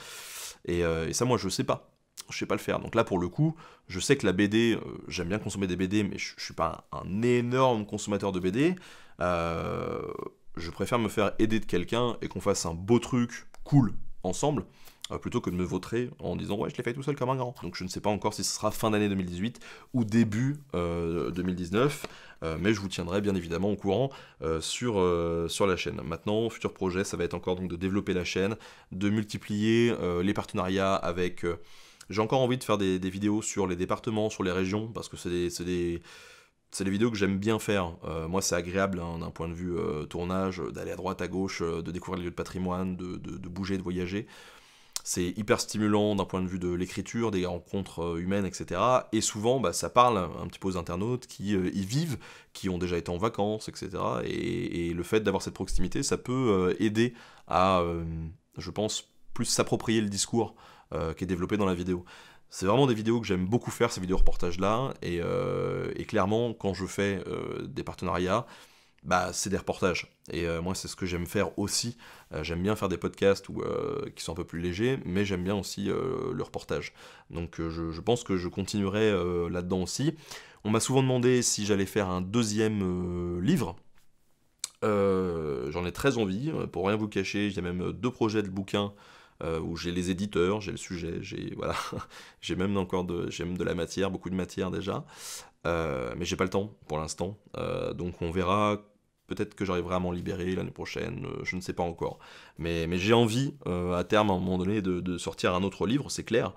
Euh, et, ça, moi, je sais pas. Je sais pas le faire. Donc là, pour le coup, je sais que la BD, euh, j'aime bien consommer des BD, mais je, suis pas un, énorme consommateur de BD. je préfère me faire aider de quelqu'un et qu'on fasse un beau truc cool ensemble euh, plutôt que de me voter en disant ouais je l'ai fait tout seul comme un grand. Donc je ne sais pas encore si ce sera fin d'année 2018 ou début 2019, euh, euh, mais je vous tiendrai bien évidemment au courant sur, sur la chaîne. Maintenant, futur projet, ça va être encore donc de développer la chaîne, de multiplier les partenariats avec. j'ai encore envie de faire des, vidéos sur les départements, sur les régions, parce que c'est des, c'est les vidéos que j'aime bien faire. moi, c'est agréable hein, d'un point de vue tournage, d'aller à droite, à gauche, de découvrir les lieux de patrimoine, de, de bouger, de voyager c'est hyper stimulant d'un point de vue de l'écriture, des rencontres euh, humaines, etc. Et souvent, bah, ça parle un petit peu aux internautes qui euh, y vivent, qui ont déjà été en vacances, etc. Et, le fait d'avoir cette proximité, ça peut euh, aider à, je pense, plus s'approprier le discours qui est développé dans la vidéo. C'est vraiment des vidéos que j'aime beaucoup faire, ces vidéos reportages-là. et, clairement, quand je fais des partenariats, bah, c'est des reportages. Et euh, moi, c'est ce que j'aime faire aussi. Euh, j'aime bien faire des podcasts euh, qui sont un peu plus légers, mais j'aime bien aussi le reportage. Donc je, pense que je continuerai là-dedans aussi. On m'a souvent demandé si j'allais faire un deuxième livre. J'en ai très envie, pour rien vous cacher, j'ai même deux projets de bouquins où j'ai les éditeurs, j'ai le sujet, j'ai voilà, j'ai même encore de, de la matière, beaucoup de matière déjà, mais j'ai pas le temps pour l'instant, donc on verra Peut-être que j'arriverai à m'en libérer l'année prochaine, euh, je ne sais pas encore. Mais, j'ai envie, euh, à terme, à un moment donné, de, sortir un autre livre, c'est clair.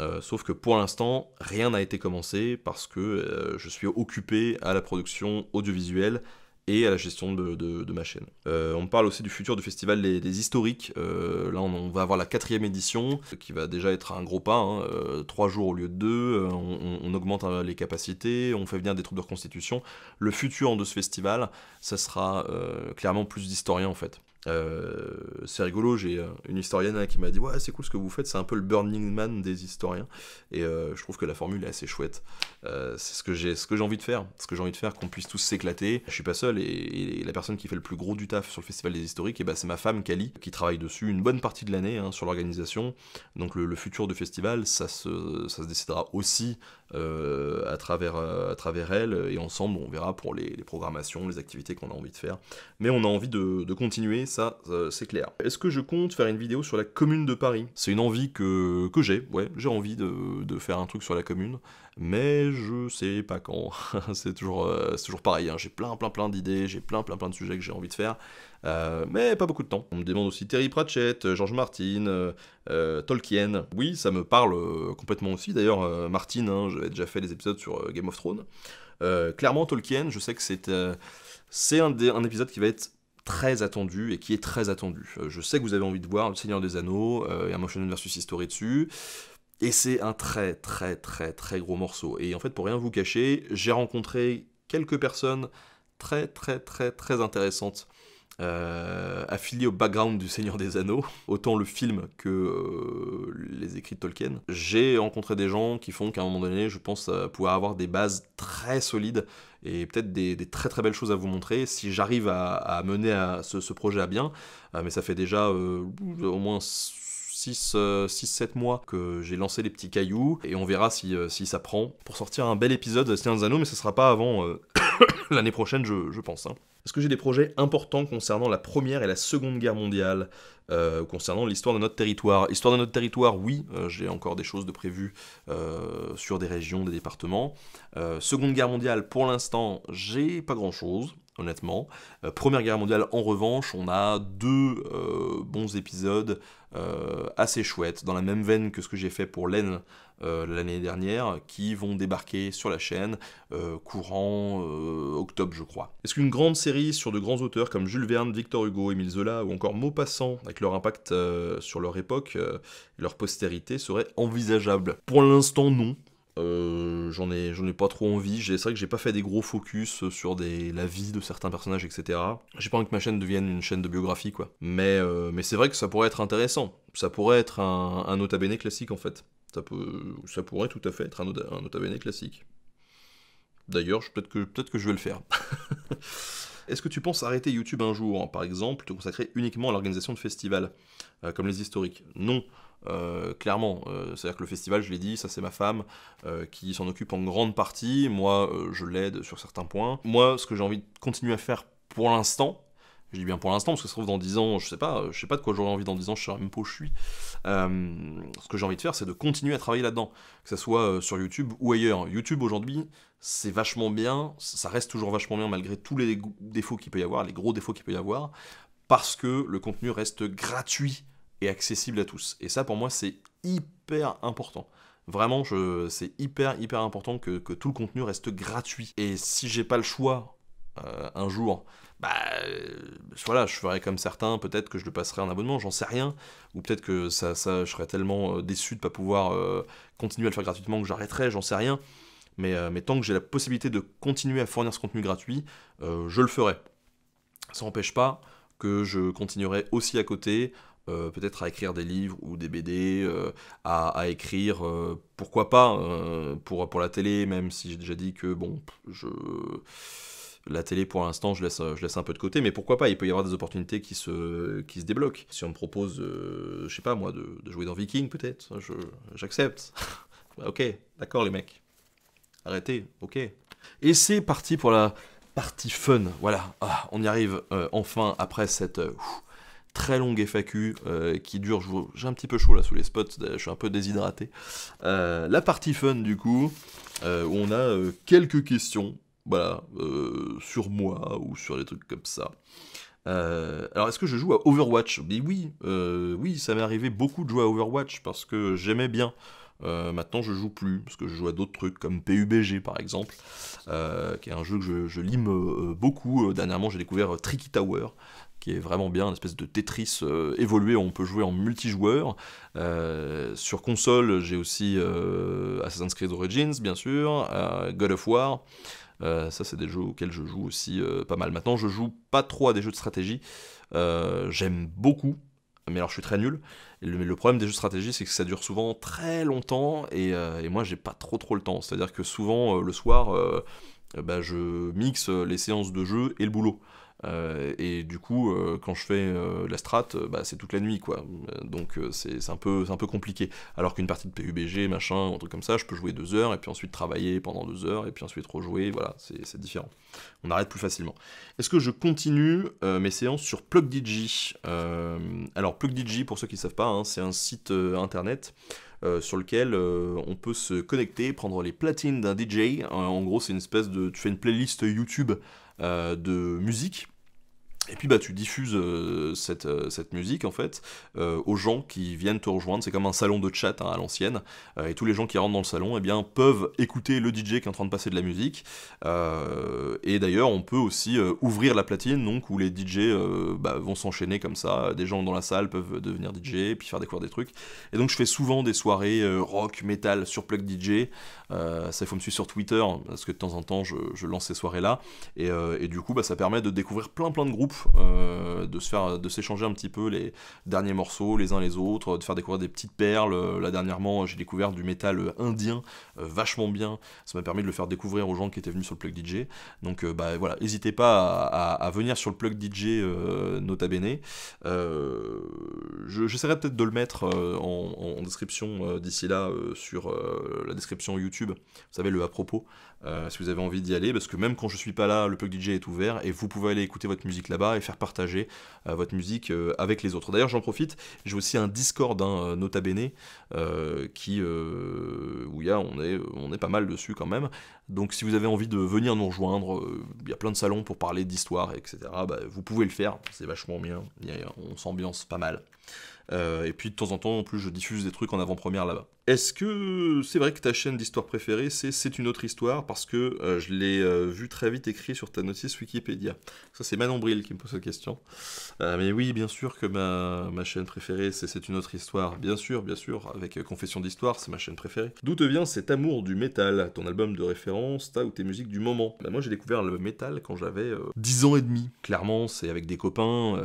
Euh, sauf que pour l'instant, rien n'a été commencé parce que je suis occupé à la production audiovisuelle et à la gestion de, ma chaîne. Euh, on parle aussi du futur du festival des, historiques. Euh, là, on, va avoir la quatrième édition, qui va déjà être un gros pas, hein. euh, trois jours au lieu de deux, on, augmente hein, les capacités, on fait venir des troupes de reconstitution. Le futur de ce festival, ça sera clairement plus d'historiens en fait. Euh, c'est rigolo, j'ai euh, une historienne hein, qui m'a dit Ouais, c'est cool ce que vous faites, c'est un peu le Burning Man des historiens. Et euh, je trouve que la formule est assez chouette. c'est ce que j'ai ce que j'ai envie de faire, ce que j'ai envie de faire, qu'on puisse tous s'éclater. Je suis pas seul et, la personne qui fait le plus gros du taf sur le Festival des Historiques, et eh ben, c'est ma femme Kali qui travaille dessus une bonne partie de l'année hein, sur l'organisation. Donc le, le, futur du festival, ça se, ça se décidera aussi euh, à, travers, euh, à travers elle, et ensemble on verra pour les, programmations, les activités qu'on a envie de faire. Mais on a envie de, continuer, ça euh, c'est clair. Est-ce que je compte faire une vidéo sur la commune de Paris C'est une envie que, j'ai, ouais, j'ai envie de, faire un truc sur la commune, mais je sais pas quand. c'est toujours, toujours pareil, hein. j'ai plein plein plein d'idées, j'ai plein plein plein de sujets que j'ai envie de faire. Euh, mais pas beaucoup de temps. On me demande aussi Terry Pratchett, euh, George Martin, euh, Tolkien. Oui, ça me parle complètement aussi. D'ailleurs, Martin, hein, j'avais déjà fait des épisodes sur Game of Thrones. clairement, Tolkien, je sais que c'est un, épisode qui va être très attendu et qui est très attendu. Je sais que vous avez envie de voir Le Seigneur des Anneaux et un Motion versus History dessus. Et c'est un très très très très gros morceau. Et en fait, pour rien vous cacher, j'ai rencontré quelques personnes très très très très intéressantes euh, affilié au background du Seigneur des Anneaux, autant le film que euh, les écrits de Tolkien, j'ai rencontré des gens qui font qu'à un moment donné, je pense euh, pouvoir avoir des bases très solides et peut-être des, très très belles choses à vous montrer si j'arrive à, mener ce, projet à bien. mais ça fait déjà au moins 6-7 mois que j'ai lancé les petits cailloux et on verra si, ça prend pour sortir un bel épisode de Seigneur des Anneaux, mais ce sera pas avant l'année prochaine, je, pense. Hein. Est-ce que j'ai des projets importants concernant la Première et la Seconde Guerre mondiale, euh, concernant l'histoire de notre territoire. Histoire de notre territoire, oui, euh, j'ai encore des choses de prévues euh, sur des régions, des départements. seconde Guerre mondiale, pour l'instant, j'ai pas grand-chose honnêtement. Euh, Première Guerre mondiale, en revanche, on a deux euh, bons épisodes euh, assez chouettes, dans la même veine que ce que j'ai fait pour l'Aine l'année dernière, qui vont débarquer sur la chaîne courant octobre, je crois. Est-ce qu'une grande série sur de grands auteurs comme Jules Verne, Victor Hugo, Émile Zola ou encore Maupassant, avec leur impact sur leur époque leur postérité, serait envisageable Pour l'instant, non. Euh, j'en ai, j'en pas trop envie. C'est vrai que j'ai pas fait des gros focus sur des, la vie de certains personnages, etc. J'ai pas envie que ma chaîne devienne une chaîne de biographie, quoi. Mais, euh, mais c'est vrai que ça pourrait être intéressant. Ça pourrait être un, un nota bene classique, en fait. Ça, peut, ça pourrait tout à fait être un, un nota bene classique. D'ailleurs, peut-être que, peut que je vais le faire. Est-ce que tu penses arrêter YouTube un jour, par exemple, te consacrer uniquement à l'organisation de festivals, euh, comme les historiques Non. Euh, clairement. Euh, c'est-à-dire que le festival, je l'ai dit, ça c'est ma femme euh, qui s'en occupe en grande partie. Moi, je l'aide sur certains points. Moi, ce que j'ai envie de continuer à faire pour l'instant, je dis bien pour l'instant, parce que ça se trouve dans 10 ans, je sais pas, je sais pas de quoi j'aurai envie dans 10 ans, je sais même pas où je suis. ce que j'ai envie de faire, c'est de continuer à travailler là-dedans, que ça soit sur YouTube ou ailleurs. YouTube aujourd'hui, c'est vachement bien, ça reste toujours vachement bien malgré tous les défauts qu'il peut y avoir, les gros défauts qu'il peut y avoir, parce que le contenu reste gratuit et accessible à tous. Et ça, pour moi, c'est hyper important. Vraiment, c'est hyper, hyper important que, tout le contenu reste gratuit. Et si j'ai pas le choix euh, un jour, bah euh, voilà, je ferai comme certains, peut-être que je le passerai en abonnement, j'en sais rien. Ou peut-être que ça, ça, je serais tellement euh, déçu de pas pouvoir continuer à le faire gratuitement que j'arrêterai, j'en sais rien. Mais, mais tant que j'ai la possibilité de continuer à fournir ce contenu gratuit, je le ferai. Ça n'empêche pas que je continuerai aussi à côté euh, peut-être à écrire des livres ou des BD, euh, à, écrire, euh, pourquoi pas, pour, pour la télé, même si j'ai déjà dit que, bon, je... La télé, pour l'instant, je laisse, je laisse un peu de côté, mais pourquoi pas Il peut y avoir des opportunités qui se, qui se débloquent. Si on me propose, je sais pas moi, de, jouer dans Viking, peut-être, hein, j'accepte. ok, d'accord les mecs. Arrêtez, ok. Et c'est parti pour la partie fun. Voilà, ah, on y arrive enfin après cette très longue FAQ euh, qui dure. J'ai un petit peu chaud là sous les spots, euh, je suis un peu déshydraté. Euh, la partie fun du coup, où on a quelques questions, voilà, sur moi ou sur des trucs comme ça. alors est-ce que je joue à Overwatch oui, oui, ça m'est arrivé beaucoup de jouer à Overwatch parce que j'aimais bien. maintenant, je joue plus parce que je joue à d'autres trucs comme PUBG par exemple, qui est un jeu que je, lime beaucoup. Dernièrement, j'ai découvert Tricky Tower, est vraiment bien, une espèce de Tetris euh, évolué où on peut jouer en multijoueur. Euh, sur console, j'ai aussi euh, Assassin's Creed Origins, bien sûr, God of War. ça, c'est des jeux auxquels je joue aussi pas mal. Maintenant, je joue pas trop à des jeux de stratégie. J'aime beaucoup, mais alors je suis très nul. Le, problème des jeux de stratégie, c'est que ça dure souvent très longtemps et, moi j'ai pas trop trop le temps. C'est-à-dire que souvent le soir, bah, je mixe les séances de jeu et le boulot. Euh, et du coup, euh, quand je fais euh, la strat, bah, c'est toute la nuit, quoi. Donc c'est un, peu, un peu compliqué. Alors qu'une partie de PUBG, machin, un truc comme ça, je peux jouer deux heures, et puis ensuite travailler pendant deux heures, et puis ensuite rejouer, voilà, c'est différent. On arrête plus facilement. Est-ce que je continue mes séances sur DJ Alors DJ, pour ceux qui ne savent pas, hein, c'est un site internet. sur lequel on peut se connecter, prendre les platines d'un DJ. en gros, c'est une espèce de. Tu fais une playlist YouTube euh, de musique et puis bah, tu diffuses euh, cette, euh, cette, musique en fait euh, aux gens qui viennent te rejoindre. C'est comme un salon de chat hein, à l'ancienne. et tous les gens qui rentrent dans le salon et eh bien, peuvent écouter le DJ qui est en train de passer de la musique. et d'ailleurs, on peut aussi ouvrir la platine, donc où les DJ bah, vont s'enchaîner comme ça. Des gens dans la salle peuvent devenir DJ, et puis faire découvrir des trucs. Et donc je fais souvent des soirées rock, metal sur Plug DJ. ça, il faut me suivre sur Twitter, hein, parce que de temps en temps, je, lance ces soirées-là. Et, et, du coup, bah, ça permet de découvrir plein plein de groupes euh, de se faire, de s'échanger un petit peu les derniers morceaux les uns les autres, de faire découvrir des petites perles. Euh, là dernièrement, j'ai découvert du métal euh, indien, vachement bien. Ça m'a permis de le faire découvrir aux gens qui étaient venus sur le plug DJ. Donc bah, voilà, n'hésitez pas à, venir sur le plug DJ Nota Bene. J'essaierai peut-être de le mettre en, description d'ici là sur la description YouTube. Vous savez le à propos. Euh, si vous avez envie d'y aller, parce que même quand je suis pas là, le Pug DJ est ouvert et vous pouvez aller écouter votre musique là-bas et faire partager euh, votre musique euh, avec les autres. D'ailleurs, j'en profite, j'ai aussi un Discord, d'un hein, Nota Bene, qui, où on, est, on est pas mal dessus quand même. Donc si vous avez envie de venir nous rejoindre, il y a plein de salons pour parler d'histoire, etc. Bah, vous pouvez le faire, c'est vachement bien, on s'ambiance pas mal. Euh, et puis de temps en temps, en plus, je diffuse des trucs en avant-première là-bas. Est-ce que c'est vrai que ta chaîne d'histoire préférée, c'est C'est une autre histoire Parce que euh, je l'ai euh, vu très vite écrit sur ta notice Wikipédia. Ça, c'est Manon Bril qui me pose cette question. mais oui, bien sûr que ma, ma chaîne préférée, c'est C'est une autre histoire. Bien sûr, bien sûr, avec Confession d'histoire, c'est ma chaîne préférée. D'où te vient cet amour du métal Ton album de référence, ta ou tes musiques du moment bah, Moi, j'ai découvert le métal quand j'avais 10 ans et demi. Clairement, c'est avec des copains.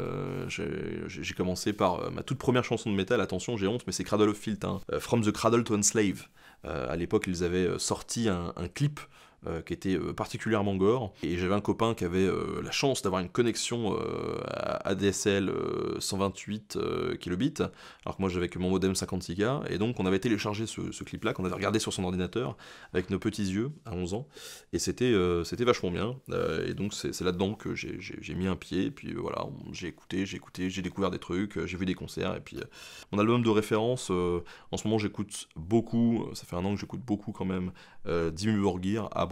j'ai commencé par ma toute première chanson de métal, attention, j'ai honte, mais c'est Cradle of Filth, hein. euh, From the Cradle to Enslave. Euh, à l'époque, ils avaient euh, sorti un clip euh, qui était euh, particulièrement gore. Et j'avais un copain qui avait euh, la chance d'avoir une connexion ADSL 128 kilobits, alors que moi j'avais que mon modem 56K. Et donc on avait téléchargé ce, clip-là, qu'on avait regardé sur son ordinateur avec nos petits yeux à 11 ans. Et c'était c'était vachement bien. et donc c'est là-dedans que j'ai mis un pied. Et puis voilà, j'ai écouté, j'ai écouté, j'ai découvert des trucs, j'ai vu des concerts. Et puis mon album de référence, en ce moment j'écoute beaucoup, ça fait un an que j'écoute beaucoup quand même, Dimmu Borgir, à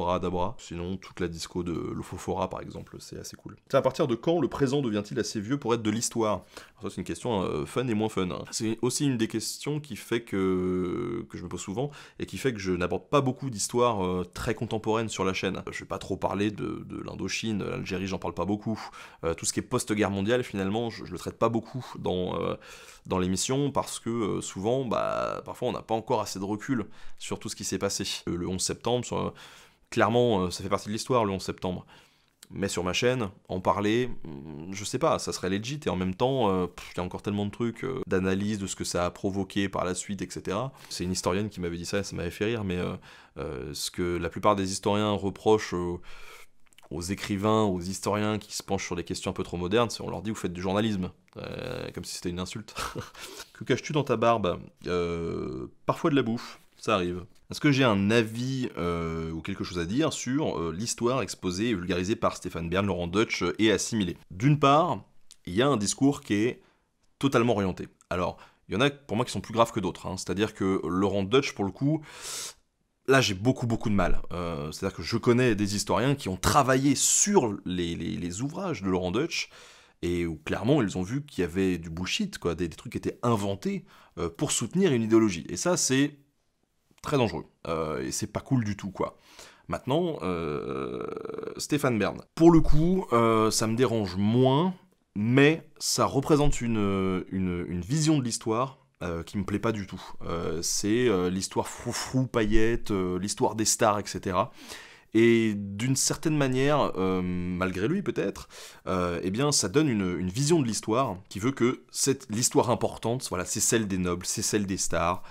Sinon, toute la disco de Lofofora, par exemple, c'est assez cool. C'est à partir de quand le présent devient-il assez vieux pour être de l'histoire Ça, c'est une question euh, fun et moins fun. Hein. C'est aussi une des questions qui fait que, que je me pose souvent et qui fait que je n'aborde pas beaucoup d'histoires euh, très contemporaines sur la chaîne. Je vais pas trop parler de, l'Indochine, l'Algérie, j'en parle pas beaucoup. Euh, tout ce qui est post-guerre mondiale, finalement, je, le traite pas beaucoup dans, dans l'émission parce que souvent, bah, parfois, on n'a pas encore assez de recul sur tout ce qui s'est passé. Le, le 11 septembre, sur clairement, euh, ça fait partie de l'histoire le 11 septembre. Mais sur ma chaîne, en parler, mm, je sais pas, ça serait legit, et en même temps, euh, il y a encore tellement de trucs, euh, d'analyse de ce que ça a provoqué par la suite, etc. C'est une historienne qui m'avait dit ça, et ça m'avait fait rire, mais ce que la plupart des historiens reprochent aux écrivains, aux historiens qui se penchent sur des questions un peu trop modernes, c'est on leur dit vous faites du journalisme, comme si c'était une insulte. que caches-tu dans ta barbe Parfois de la bouffe, ça arrive. Est-ce que j'ai un avis euh, ou quelque chose à dire sur euh, l'histoire exposée et vulgarisée par Stéphane Bern, Laurent Deutsch euh, et assimilée D'une part, il y a un discours qui est totalement orienté. Alors, il y en a pour moi qui sont plus graves que d'autres. Hein. C'est-à-dire que Laurent Deutsch, pour le coup, là j'ai beaucoup beaucoup de mal. C'est-à-dire que je connais des historiens qui ont travaillé sur les, ouvrages de Laurent Deutsch et où clairement ils ont vu qu'il y avait du bullshit, quoi, des, trucs qui étaient inventés pour soutenir une idéologie. Et ça c'est très dangereux. Euh, et c'est pas cool du tout, quoi. Maintenant, euh, Stéphane Bern. Pour le coup, euh, ça me dérange moins, mais ça représente une, vision de l'histoire qui me plaît pas du tout. c'est l'histoire froufrou, paillette, l'histoire des stars, etc. Et d'une certaine manière, malgré lui peut-être, eh bien ça donne une, une vision de l'histoire qui veut que l'histoire importante, voilà, c'est celle des nobles, c'est celle des stars,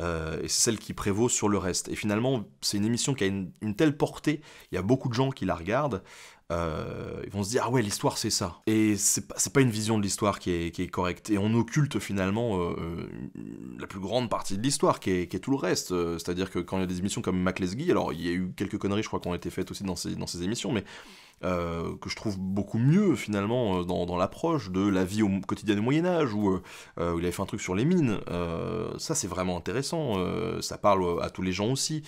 euh, et c'est celle qui prévaut sur le reste. Et finalement, c'est une émission qui a une, telle portée, il y a beaucoup de gens qui la regardent, euh, ils vont se dire ah ouais l'histoire c'est ça et c'est pas, pas une vision de l'histoire qui est, correcte et on occulte finalement euh, la plus grande partie de l'histoire qui, est, tout le reste c'est à dire que quand il y a des émissions comme Mac alors il y a eu quelques conneries je crois qui ont été faites aussi dans ces émissions mais euh, que je trouve beaucoup mieux finalement euh, dans, l'approche de la vie au quotidien du Moyen Âge, euh, où, il avait fait un truc sur les mines. ça c'est vraiment intéressant, ça parle à tous les gens aussi,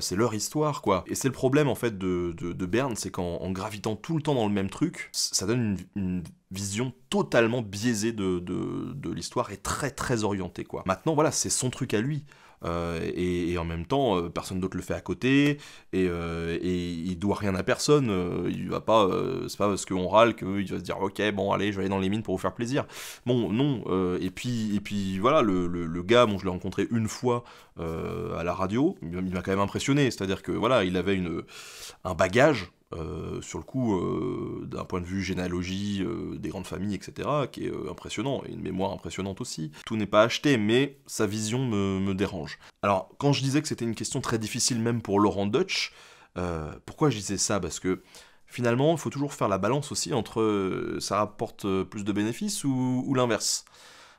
c'est leur histoire quoi. Et c'est le problème en fait de, de, Berne, c'est qu'en gravitant tout le temps dans le même truc, ça donne une, vision totalement biaisée de, de l'histoire et très très orientée quoi. Maintenant voilà, c'est son truc à lui. Euh, et, en même temps, euh, personne d'autre le fait à côté, et, euh, et il doit rien à personne. il va pas, c'est pas parce qu'on râle qu'il va se dire ok, bon, allez, je vais aller dans les mines pour vous faire plaisir. Bon, non. et puis, et puis voilà, le, gars, je l'ai rencontré une fois à la radio, il m'a quand même impressionné. C'est-à-dire que voilà, il avait une, un bagage euh, sur le coup, euh, d'un point de vue généalogie, euh, des grandes familles, etc., qui est impressionnant, et une mémoire impressionnante aussi. Tout n'est pas acheté, mais sa vision me, dérange. Alors, quand je disais que c'était une question très difficile même pour Laurent Dutch, pourquoi je disais ça Parce que finalement, il faut toujours faire la balance aussi entre ça rapporte plus de bénéfices ou, l'inverse.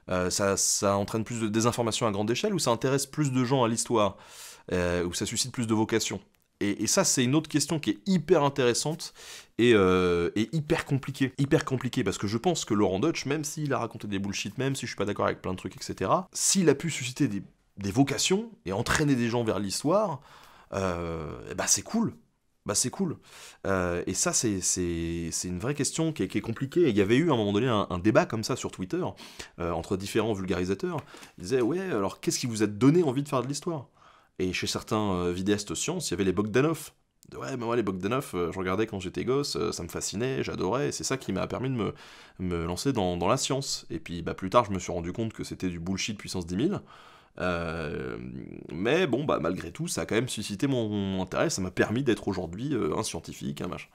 Ça, ça, entraîne plus de désinformation à grande échelle ou ça intéresse plus de gens à l'histoire, ou ça suscite plus de vocations et, ça, c'est une autre question qui est hyper intéressante et, euh, hyper compliquée. Hyper compliquée, parce que je pense que Laurent Dutch, même s'il a raconté des bullshit, même si je suis pas d'accord avec plein de trucs, etc., s'il a pu susciter des, vocations et entraîner des gens vers l'histoire, bah c'est cool bah c'est cool. Euh, et ça, c'est une vraie question qui est, compliquée. il y avait eu à un moment donné un, débat comme ça sur Twitter, entre différents vulgarisateurs. Ils disaient, ouais, alors qu'est-ce qui vous a donné envie de faire de l'histoire et chez certains euh, vidéastes science, il y avait les Bogdanov. ouais, mais les Bogdanov, euh, je regardais quand j'étais gosse, euh, ça me fascinait, j'adorais, et c'est ça qui m'a permis de me, lancer dans, la science. Et puis, bah, plus tard, je me suis rendu compte que c'était du bullshit puissance 10 000. mais bon, bah, malgré tout, ça a quand même suscité mon, mon intérêt, ça m'a permis d'être aujourd'hui un scientifique, un machin.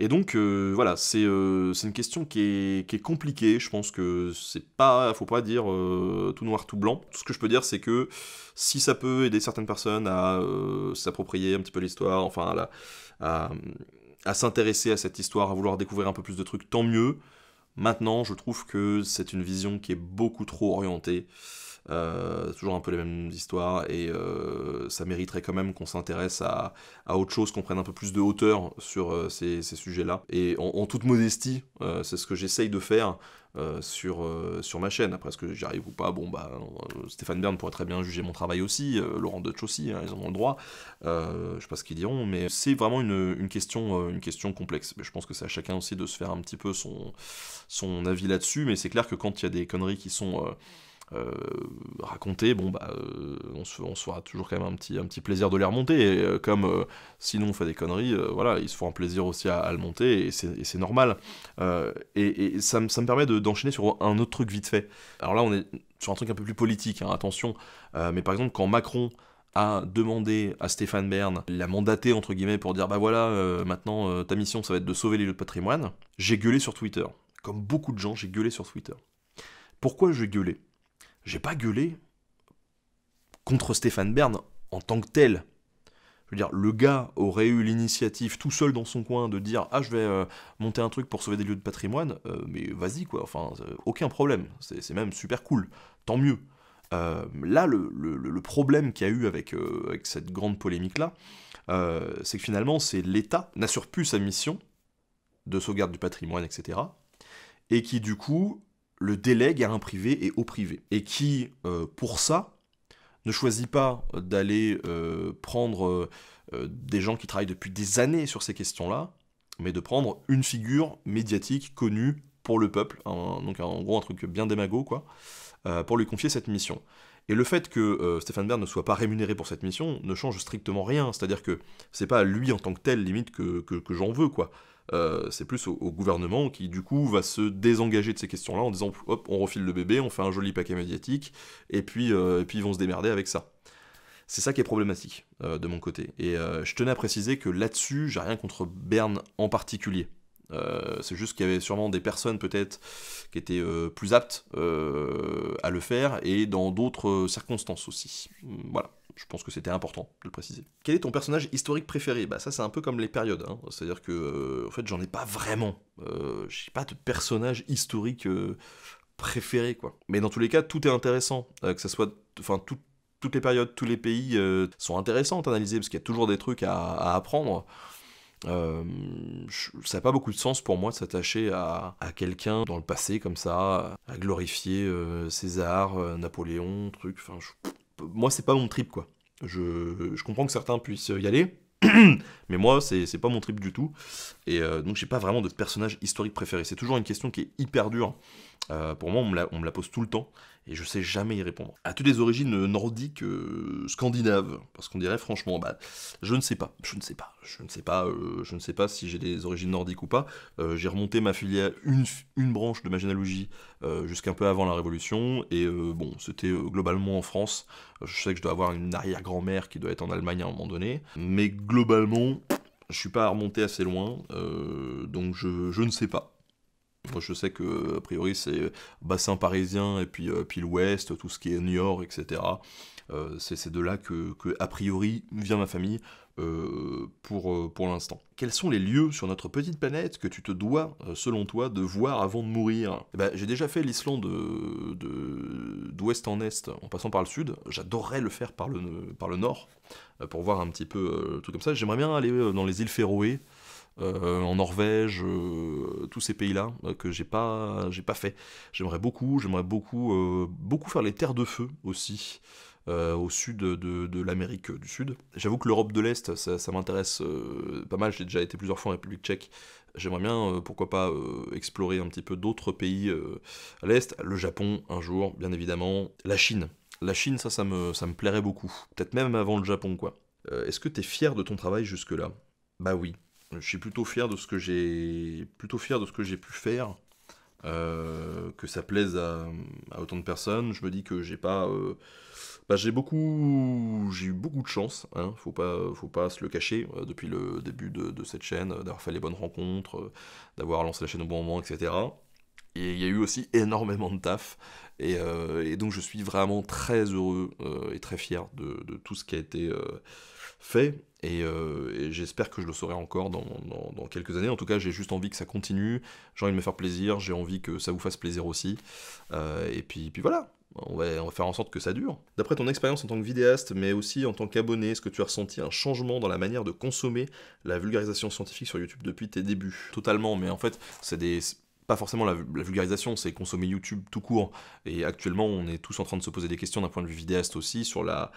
Et donc, euh, voilà, euh, c'est une question qui est, qui est, compliquée. Je pense que c'est pas, faut pas dire euh, tout noir, tout blanc. Tout ce que je peux dire, c'est que si ça peut aider certaines personnes à s'approprier un petit peu l'histoire, enfin, à, à s'intéresser à cette histoire, à vouloir découvrir un peu plus de trucs, tant mieux. Maintenant, je trouve que c'est une vision qui est beaucoup trop orientée euh, toujours un peu les mêmes histoires et euh, ça mériterait quand même qu'on s'intéresse à, autre chose, qu'on prenne un peu plus de hauteur sur euh, ces, sujets-là. Et en, toute modestie, c'est ce que j'essaye de faire. sur, sur ma chaîne, après est ce que j'y arrive ou pas, bon bah Stéphane Bern pourrait très bien juger mon travail aussi, Laurent Dutch aussi, hein, ils ont le droit, je sais pas ce qu'ils diront, mais c'est vraiment une, question, une question complexe. je pense que c'est à chacun aussi de se faire un petit peu son, son avis là-dessus, mais c'est clair que quand il y a des conneries qui sont euh, raconter, bon bah euh, on, se, fera toujours quand même un petit, un petit plaisir de les remonter, euh, comme euh, sinon on fait des conneries, voilà, ils se font un plaisir aussi à, le monter, et c'est normal. et, ça, ça, me permet d'enchaîner sur un autre truc vite fait. Alors là on est sur un truc un peu plus politique, hein, attention, mais par exemple quand Macron a demandé à Stéphane Bern, l'a mandaté entre guillemets pour dire bah voilà, maintenant ta mission ça va être de sauver les lieux de patrimoine, j'ai gueulé sur Twitter. Comme beaucoup de gens, j'ai gueulé sur Twitter. Pourquoi j'ai gueulé j'ai pas gueulé contre Stéphane Bern en tant que tel. Je veux dire, le gars aurait eu l'initiative tout seul dans son coin de dire Ah, je vais euh, monter un truc pour sauver des lieux de patrimoine, euh, mais vas-y quoi, enfin, euh, aucun problème, c'est même super cool, tant mieux. là, le, problème qu'il y a eu avec, cette grande polémique-là, c'est que finalement, c'est l'État n'assure plus sa mission de sauvegarde du patrimoine, etc., et qui du coup le délègue à un privé et au privé. Et qui, euh, pour ça, ne choisit pas d'aller euh, prendre euh, des gens qui travaillent depuis des années sur ces questions-là, mais de prendre une figure médiatique connue pour le peuple, donc en gros un truc bien démago, quoi, pour lui confier cette mission. Et le fait que Stéphane Bern ne soit pas rémunéré pour cette mission ne change strictement rien. C'est-à-dire que c'est pas à lui en tant que tel, limite, que, que j'en veux, quoi. Euh, c'est plus au, gouvernement qui du coup va se désengager de ces questions-là en disant hop, on refile le bébé, on fait un joli paquet médiatique, et puis, euh, et puis ils vont se démerder avec ça. C'est ça qui est problématique euh, de mon côté. Et je tenais à préciser que là-dessus, j'ai rien contre Berne en particulier. c'est juste qu'il y avait sûrement des personnes peut-être qui étaient plus aptes à le faire et dans d'autres circonstances aussi. Voilà je pense que c'était important de le préciser. Quel est ton personnage historique préféré Bah ça c'est un peu comme les périodes, hein. c'est-à-dire que euh, en fait j'en ai pas vraiment, euh, j'ai pas de personnage historique euh, préféré quoi. Mais dans tous les cas tout est intéressant, euh, que ce soit, enfin toutes les périodes, tous les pays sont intéressants à analyser parce qu'il y a toujours des trucs à, apprendre. ça n'a pas beaucoup de sens pour moi de s'attacher à, quelqu'un dans le passé comme ça, à glorifier César, Napoléon, truc. Enfin, je, moi, c'est pas mon trip, quoi. Je, comprends que certains puissent y aller, mais moi, c'est pas mon trip du tout. Et euh, donc, j'ai pas vraiment de personnage historique préféré. C'est toujours une question qui est hyper dure. Euh, pour moi, on me, la, pose tout le temps et je sais jamais y répondre. As-tu des origines nordiques, euh, scandinaves Parce qu'on dirait franchement, bah, je ne sais pas, je ne sais pas, je ne sais pas, euh, je ne sais pas si j'ai des origines nordiques ou pas. Euh, j'ai remonté ma filiale une, branche de ma généalogie jusqu'un peu avant la Révolution, et bon, c'était globalement en France. Je sais que je dois avoir une arrière-grand-mère qui doit être en Allemagne à un moment donné, mais globalement, je suis pas remonté assez loin, donc je ne sais pas. Moi, je sais que, a priori, c'est euh, bassin parisien et euh, puis, l'ouest, tout ce qui est Niort, etc. Euh, c'est de là que, a priori, vient ma famille pour, pour l'instant. Quels sont les lieux sur notre petite planète que tu te dois, selon toi, de voir avant de mourir eh ben, J'ai déjà fait l'Islande d'ouest de, d'ouest en est, en passant par le sud. J'adorerais le faire par le, par le nord, pour voir un petit peu tout comme ça. J'aimerais bien aller dans les îles Féroé. Euh, en Norvège, euh, tous ces pays-là euh, que j'ai pas, j'ai pas fait. J'aimerais beaucoup, j'aimerais beaucoup, beaucoup faire les terres de feu aussi. au sud de, l'Amérique du Sud. J'avoue que l'Europe de l'Est, ça, ça m'intéresse pas mal. J'ai déjà été plusieurs fois en République tchèque. J'aimerais bien, pourquoi pas, explorer un petit peu d'autres pays à l'Est. Le Japon, un jour, bien évidemment. La Chine. La Chine, ça, ça me, ça me plairait beaucoup. Peut-être même avant le Japon, quoi. Est-ce que tu es fier de ton travail jusque-là Bah oui, je suis plutôt fier de ce que j'ai plutôt fier de ce que j'ai pu faire. Euh, que ça plaise à, autant de personnes. Je me dis que j'ai pas, euh, bah, j'ai beaucoup, j'ai eu beaucoup de chance. il hein. faut pas, faut pas se le cacher. Euh, depuis le début de cette chaîne, d'avoir fait les bonnes rencontres, d'avoir lancé la chaîne au bon moment, etc il y a eu aussi énormément de taf. Et, euh, donc je suis vraiment très heureux euh, et très fier de, tout ce qui a été euh, fait. Et, j'espère que je le saurai encore dans, quelques années. En tout cas, j'ai juste envie que ça continue. J'ai envie de me faire plaisir. J'ai envie que ça vous fasse plaisir aussi. et puis, puis voilà. on va, faire en sorte que ça dure. D'après ton expérience en tant que vidéaste, mais aussi en tant qu'abonné, est-ce que tu as ressenti un changement dans la manière de consommer la vulgarisation scientifique sur YouTube depuis tes débuts Totalement, mais en fait, c'est des pas forcément la, vulgarisation, c'est consommer YouTube tout court. Et actuellement, on est tous en train de se poser des questions d'un point de vue vidéaste aussi sur la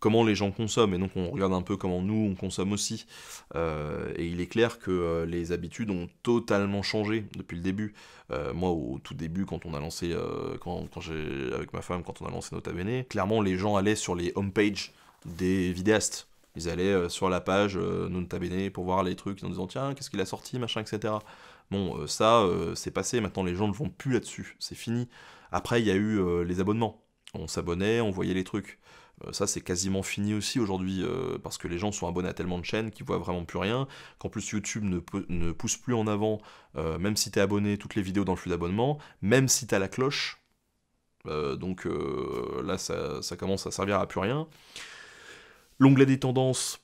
comment les gens consomment, et donc on regarde un peu comment nous on consomme aussi. Euh, et il est clair que euh, les habitudes ont totalement changé depuis le début. Euh, moi, au, tout début, quand on a lancé, quand, j'ai avec ma femme, quand on a lancé Nota Bene, clairement les gens allaient sur les homepages des vidéastes. Ils allaient sur la page Nota Bene pour voir les trucs en disant tiens qu'est-ce qu'il a sorti machin etc. Bon, euh, ça, euh, c'est passé, maintenant les gens ne vont plus là-dessus, c'est fini. Après, il y a eu euh, les abonnements. On s'abonnait, on voyait les trucs. Ça, c'est quasiment fini aussi aujourd'hui, parce que les gens sont abonnés à tellement de chaînes qu'ils voient vraiment plus rien, qu'en plus YouTube ne, pousse plus en avant, même si tu es abonné, toutes les vidéos dans le flux d'abonnement, même si tu as la cloche. donc là, ça, ça, commence à servir à plus rien. L'onglet des tendances,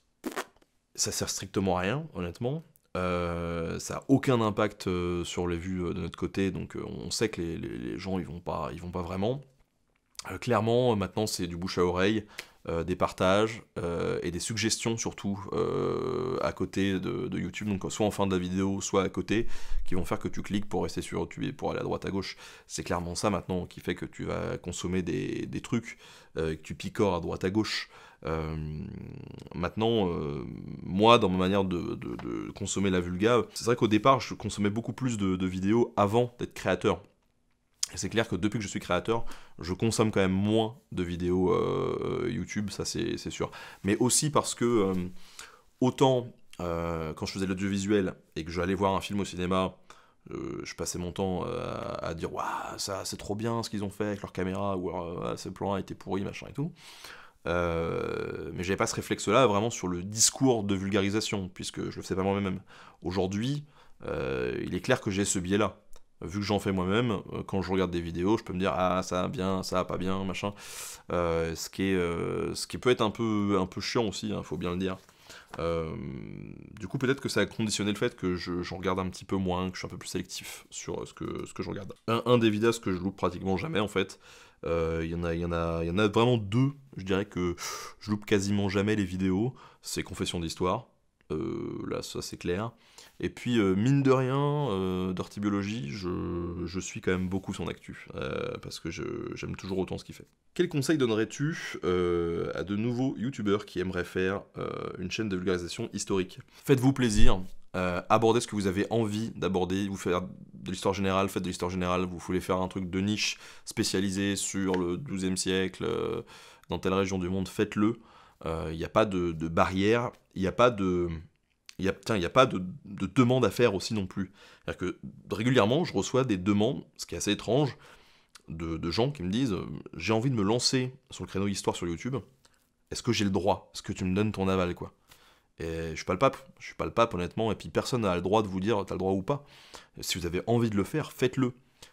ça sert strictement à rien, honnêtement. Euh, ça n'a aucun impact euh, sur les vues euh, de notre côté, donc on sait que les, gens ils vont pas, ils vont pas vraiment. clairement, maintenant c'est du bouche à oreille, des partages et des suggestions surtout à côté de, YouTube, donc soit en fin de la vidéo, soit à côté, qui vont faire que tu cliques pour rester sur YouTube et pour aller à droite à gauche. C'est clairement ça maintenant qui fait que tu vas consommer des, des trucs que tu picores à droite à gauche. Euh, maintenant, euh, moi, dans ma manière de, consommer la vulga, c'est vrai qu'au départ, je consommais beaucoup plus de, vidéos avant d'être créateur. Et c'est clair que depuis que je suis créateur, je consomme quand même moins de vidéos euh, YouTube, ça c'est sûr. Mais aussi parce que autant quand je faisais l'audiovisuel et que j'allais voir un film au cinéma, je passais mon temps à, dire Waouh, ça c'est trop bien ce qu'ils ont fait avec leur caméra, ou alors ce plan a été pourri, machin et tout. Euh, mais j'avais pas ce réflexe-là vraiment sur le discours de vulgarisation, puisque je le faisais pas moi-même. Aujourd'hui, euh, il est clair que j'ai ce biais-là. Vu que j'en fais moi-même, euh, quand je regarde des vidéos, je peux me dire ah ça bien, ça pas bien, machin. ce, qui est, ce qui peut être un peu, un peu chiant aussi, hein, faut bien le dire. du coup, peut-être que ça a conditionné le fait que j'en regarde un petit peu moins, que je suis un peu plus sélectif sur ce que, ce que je regarde. Un, un des ce que je loupe pratiquement jamais, en fait, euh, il y, en a, y, en a, y en a vraiment deux, je dirais que je loupe quasiment jamais les vidéos. C'est Confession d'Histoire, euh, là ça c'est clair. Et puis euh, mine de rien, Dirty je, suis quand même beaucoup son actu, parce que j'aime toujours autant ce qu'il fait. Quel conseil donnerais-tu à de nouveaux youtubeurs qui aimeraient faire une chaîne de vulgarisation historique Faites-vous plaisir, euh, aborder abordez ce que vous avez envie d'aborder, vous faire de l'histoire générale, faites de l'histoire générale, vous voulez faire un truc de niche spécialisé sur le 12e siècle, euh, dans telle région du monde, faites-le. Il euh, n'y a pas de, barrière, il n'y a pas de... Y il n'y a pas de, demande à faire aussi non plus. cest que régulièrement, je reçois des demandes, ce qui est assez étrange, de, gens qui me disent J'ai envie de me lancer sur le créneau histoire sur YouTube, est-ce que j'ai le droit Est-ce que tu me donnes ton aval quoi je suis pas le pape, je suis pas le pape honnêtement, et puis personne n'a le droit de vous dire t'as le droit ou pas. Si vous avez envie de le faire, faites-le.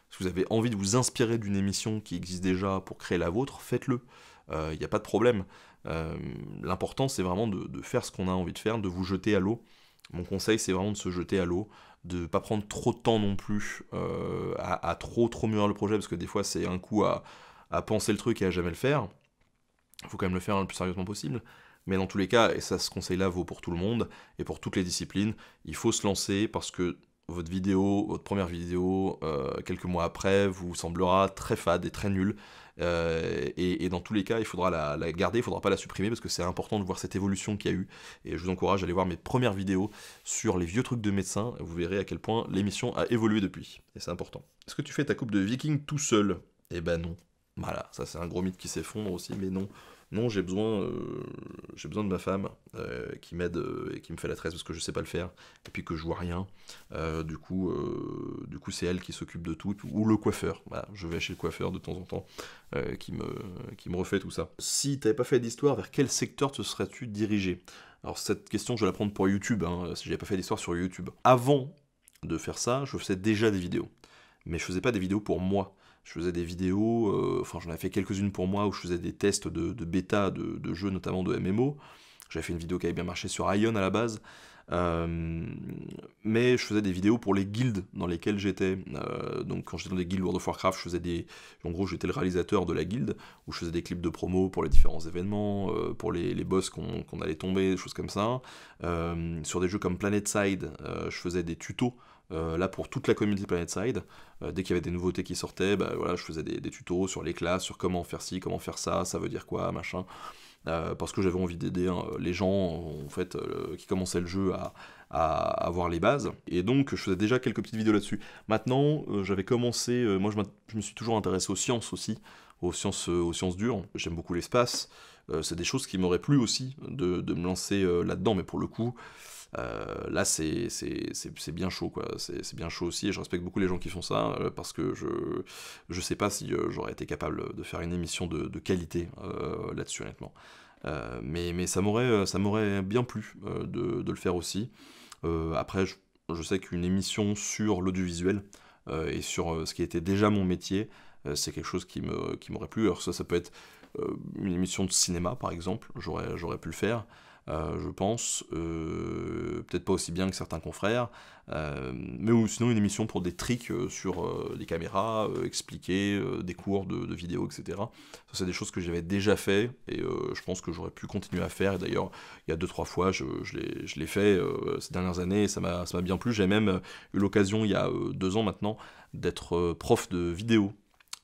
Si vous avez envie de vous inspirer d'une émission qui existe déjà pour créer la vôtre, faites-le. Il euh, n'y a pas de problème. Euh, l'important, c'est vraiment de, faire ce qu'on a envie de faire, de vous jeter à l'eau. Mon conseil, c'est vraiment de se jeter à l'eau, de ne pas prendre trop de temps non plus euh, à, trop trop mûrir le projet, parce que des fois, c'est un coup à, à, penser le truc et à jamais le faire. Il faut quand même le faire le plus sérieusement possible. Mais dans tous les cas, et ça ce conseil-là vaut pour tout le monde et pour toutes les disciplines, il faut se lancer parce que votre vidéo, votre première vidéo, euh, quelques mois après, vous semblera très fade et très nulle. Euh, et, dans tous les cas, il faudra la, garder, il faudra pas la supprimer parce que c'est important de voir cette évolution qu'il y a eu. Et je vous encourage à aller voir mes premières vidéos sur les vieux trucs de médecin, Vous verrez à quel point l'émission a évolué depuis. Et c'est important. Est-ce que tu fais ta coupe de viking tout seul Eh ben non. Voilà, ça c'est un gros mythe qui s'effondre aussi, mais non non, j'ai besoin, euh, j'ai besoin de ma femme euh, qui m'aide euh, et qui me fait la tresse parce que je sais pas le faire, et puis que je vois rien. du coup, du coup, c'est elle qui s'occupe de tout, ou le coiffeur. je vais chez le coiffeur de temps en temps, qui me, qui me refait tout ça. Si t'avais pas fait d'histoire, vers quel secteur te serais-tu dirigé Alors cette question, je vais la prendre pour YouTube, hein, si j'avais pas fait d'histoire sur YouTube. Avant de faire ça, je faisais déjà des vidéos, mais je faisais pas des vidéos pour moi je faisais des vidéos, euh, enfin j'en ai fait quelques-unes pour moi où je faisais des tests de, bêta de, jeux, notamment de MMO. J'avais fait une vidéo qui avait bien marché sur Ion à la base. Euh, mais je faisais des vidéos pour les guildes dans lesquelles j'étais. Euh, donc quand j'étais dans des guildes World of Warcraft, je faisais des... En gros, j'étais le réalisateur de la guilde, où je faisais des clips de promo pour les différents événements, pour les, boss qu'on allait tomber, des choses comme ça. sur des jeux comme Planet Side, je faisais des tutos euh, là, pour toute la communauté PlanetSide, Side euh, dès qu'il y avait des nouveautés qui sortaient, bah, je faisais des, tutos sur les classes, sur comment faire ci, comment faire ça, ça veut dire quoi, machin. Euh, parce que j'avais envie d'aider hein, les gens en fait qui commençaient le jeu à, avoir les bases et donc je faisais déjà quelques petites vidéos là-dessus. Maintenant j'avais commencé, moi je, me suis toujours intéressé aux sciences aussi, aux sciences, aux sciences dures, j'aime beaucoup l'espace, c'est des choses qui m'auraient plu aussi de me lancer là-dedans mais pour le coup euh, là, c'est bien chaud, quoi. C'est bien chaud aussi, et je respecte beaucoup les gens qui font ça, euh, parce que je ne sais pas si euh, j'aurais été capable de faire une émission de, qualité là-dessus, honnêtement. mais, ça m'aurait bien plu de, le faire aussi. après, je, sais qu'une émission sur l'audiovisuel et sur ce qui était déjà mon métier, c'est quelque chose qui m'aurait plu. Alors ça, ça peut être une émission de cinéma, par exemple, j'aurais pu le faire. Euh, je pense, euh, peut-être pas aussi bien que certains confrères, euh, mais ou sinon une émission pour des tricks sur les caméras, expliquer des cours de, de, vidéo, etc. Ça, c'est des choses que j'avais déjà fait et je pense que j'aurais pu continuer à faire. D'ailleurs, il y a deux, trois fois, je, je l'ai fait ces dernières années et ça m'a bien plu. J'ai même eu l'occasion, il y a deux ans maintenant, d'être prof de vidéo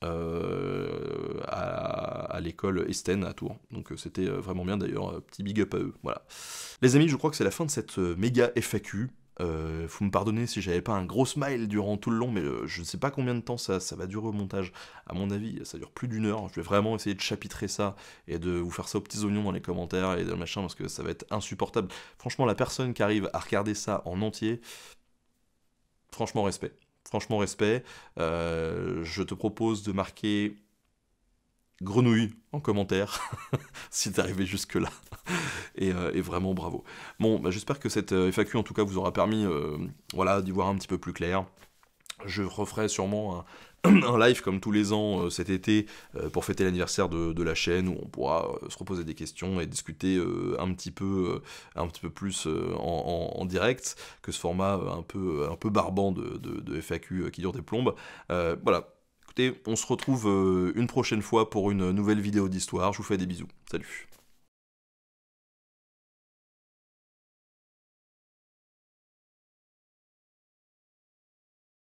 euh, à, l'école Esten à Tours. Donc euh, c'était euh, vraiment bien d'ailleurs, petit big up à eux. Voilà. Les amis, je crois que c'est la fin de cette méga FAQ. Euh, faut me pardonner si j'avais pas un gros smile durant tout le long, mais je ne sais pas combien de temps ça, ça va durer au montage. À mon avis, ça dure plus d'une heure. Je vais vraiment essayer de chapitrer ça et de vous faire ça aux petits oignons dans les commentaires et dans le machin parce que ça va être insupportable. Franchement, la personne qui arrive à regarder ça en entier, franchement, respect. Franchement, respect. Euh, je te propose de marquer grenouille en commentaire si t'es arrivé jusque là euh, et, vraiment bravo bon bah, j'espère que cette euh, FAQ en tout cas vous aura permis voilà d'y voir un petit peu plus clair je referai sûrement un live comme tous les ans euh, cet été euh, pour fêter l'anniversaire de, la chaîne où on pourra euh, se reposer des questions et discuter un petit peu un petit peu plus en, direct que ce format un peu un peu barbant de, de FAQ qui dure des plombes. voilà. Écoutez, on se retrouve une prochaine fois pour une nouvelle vidéo d'histoire. Je vous fais des bisous. Salut.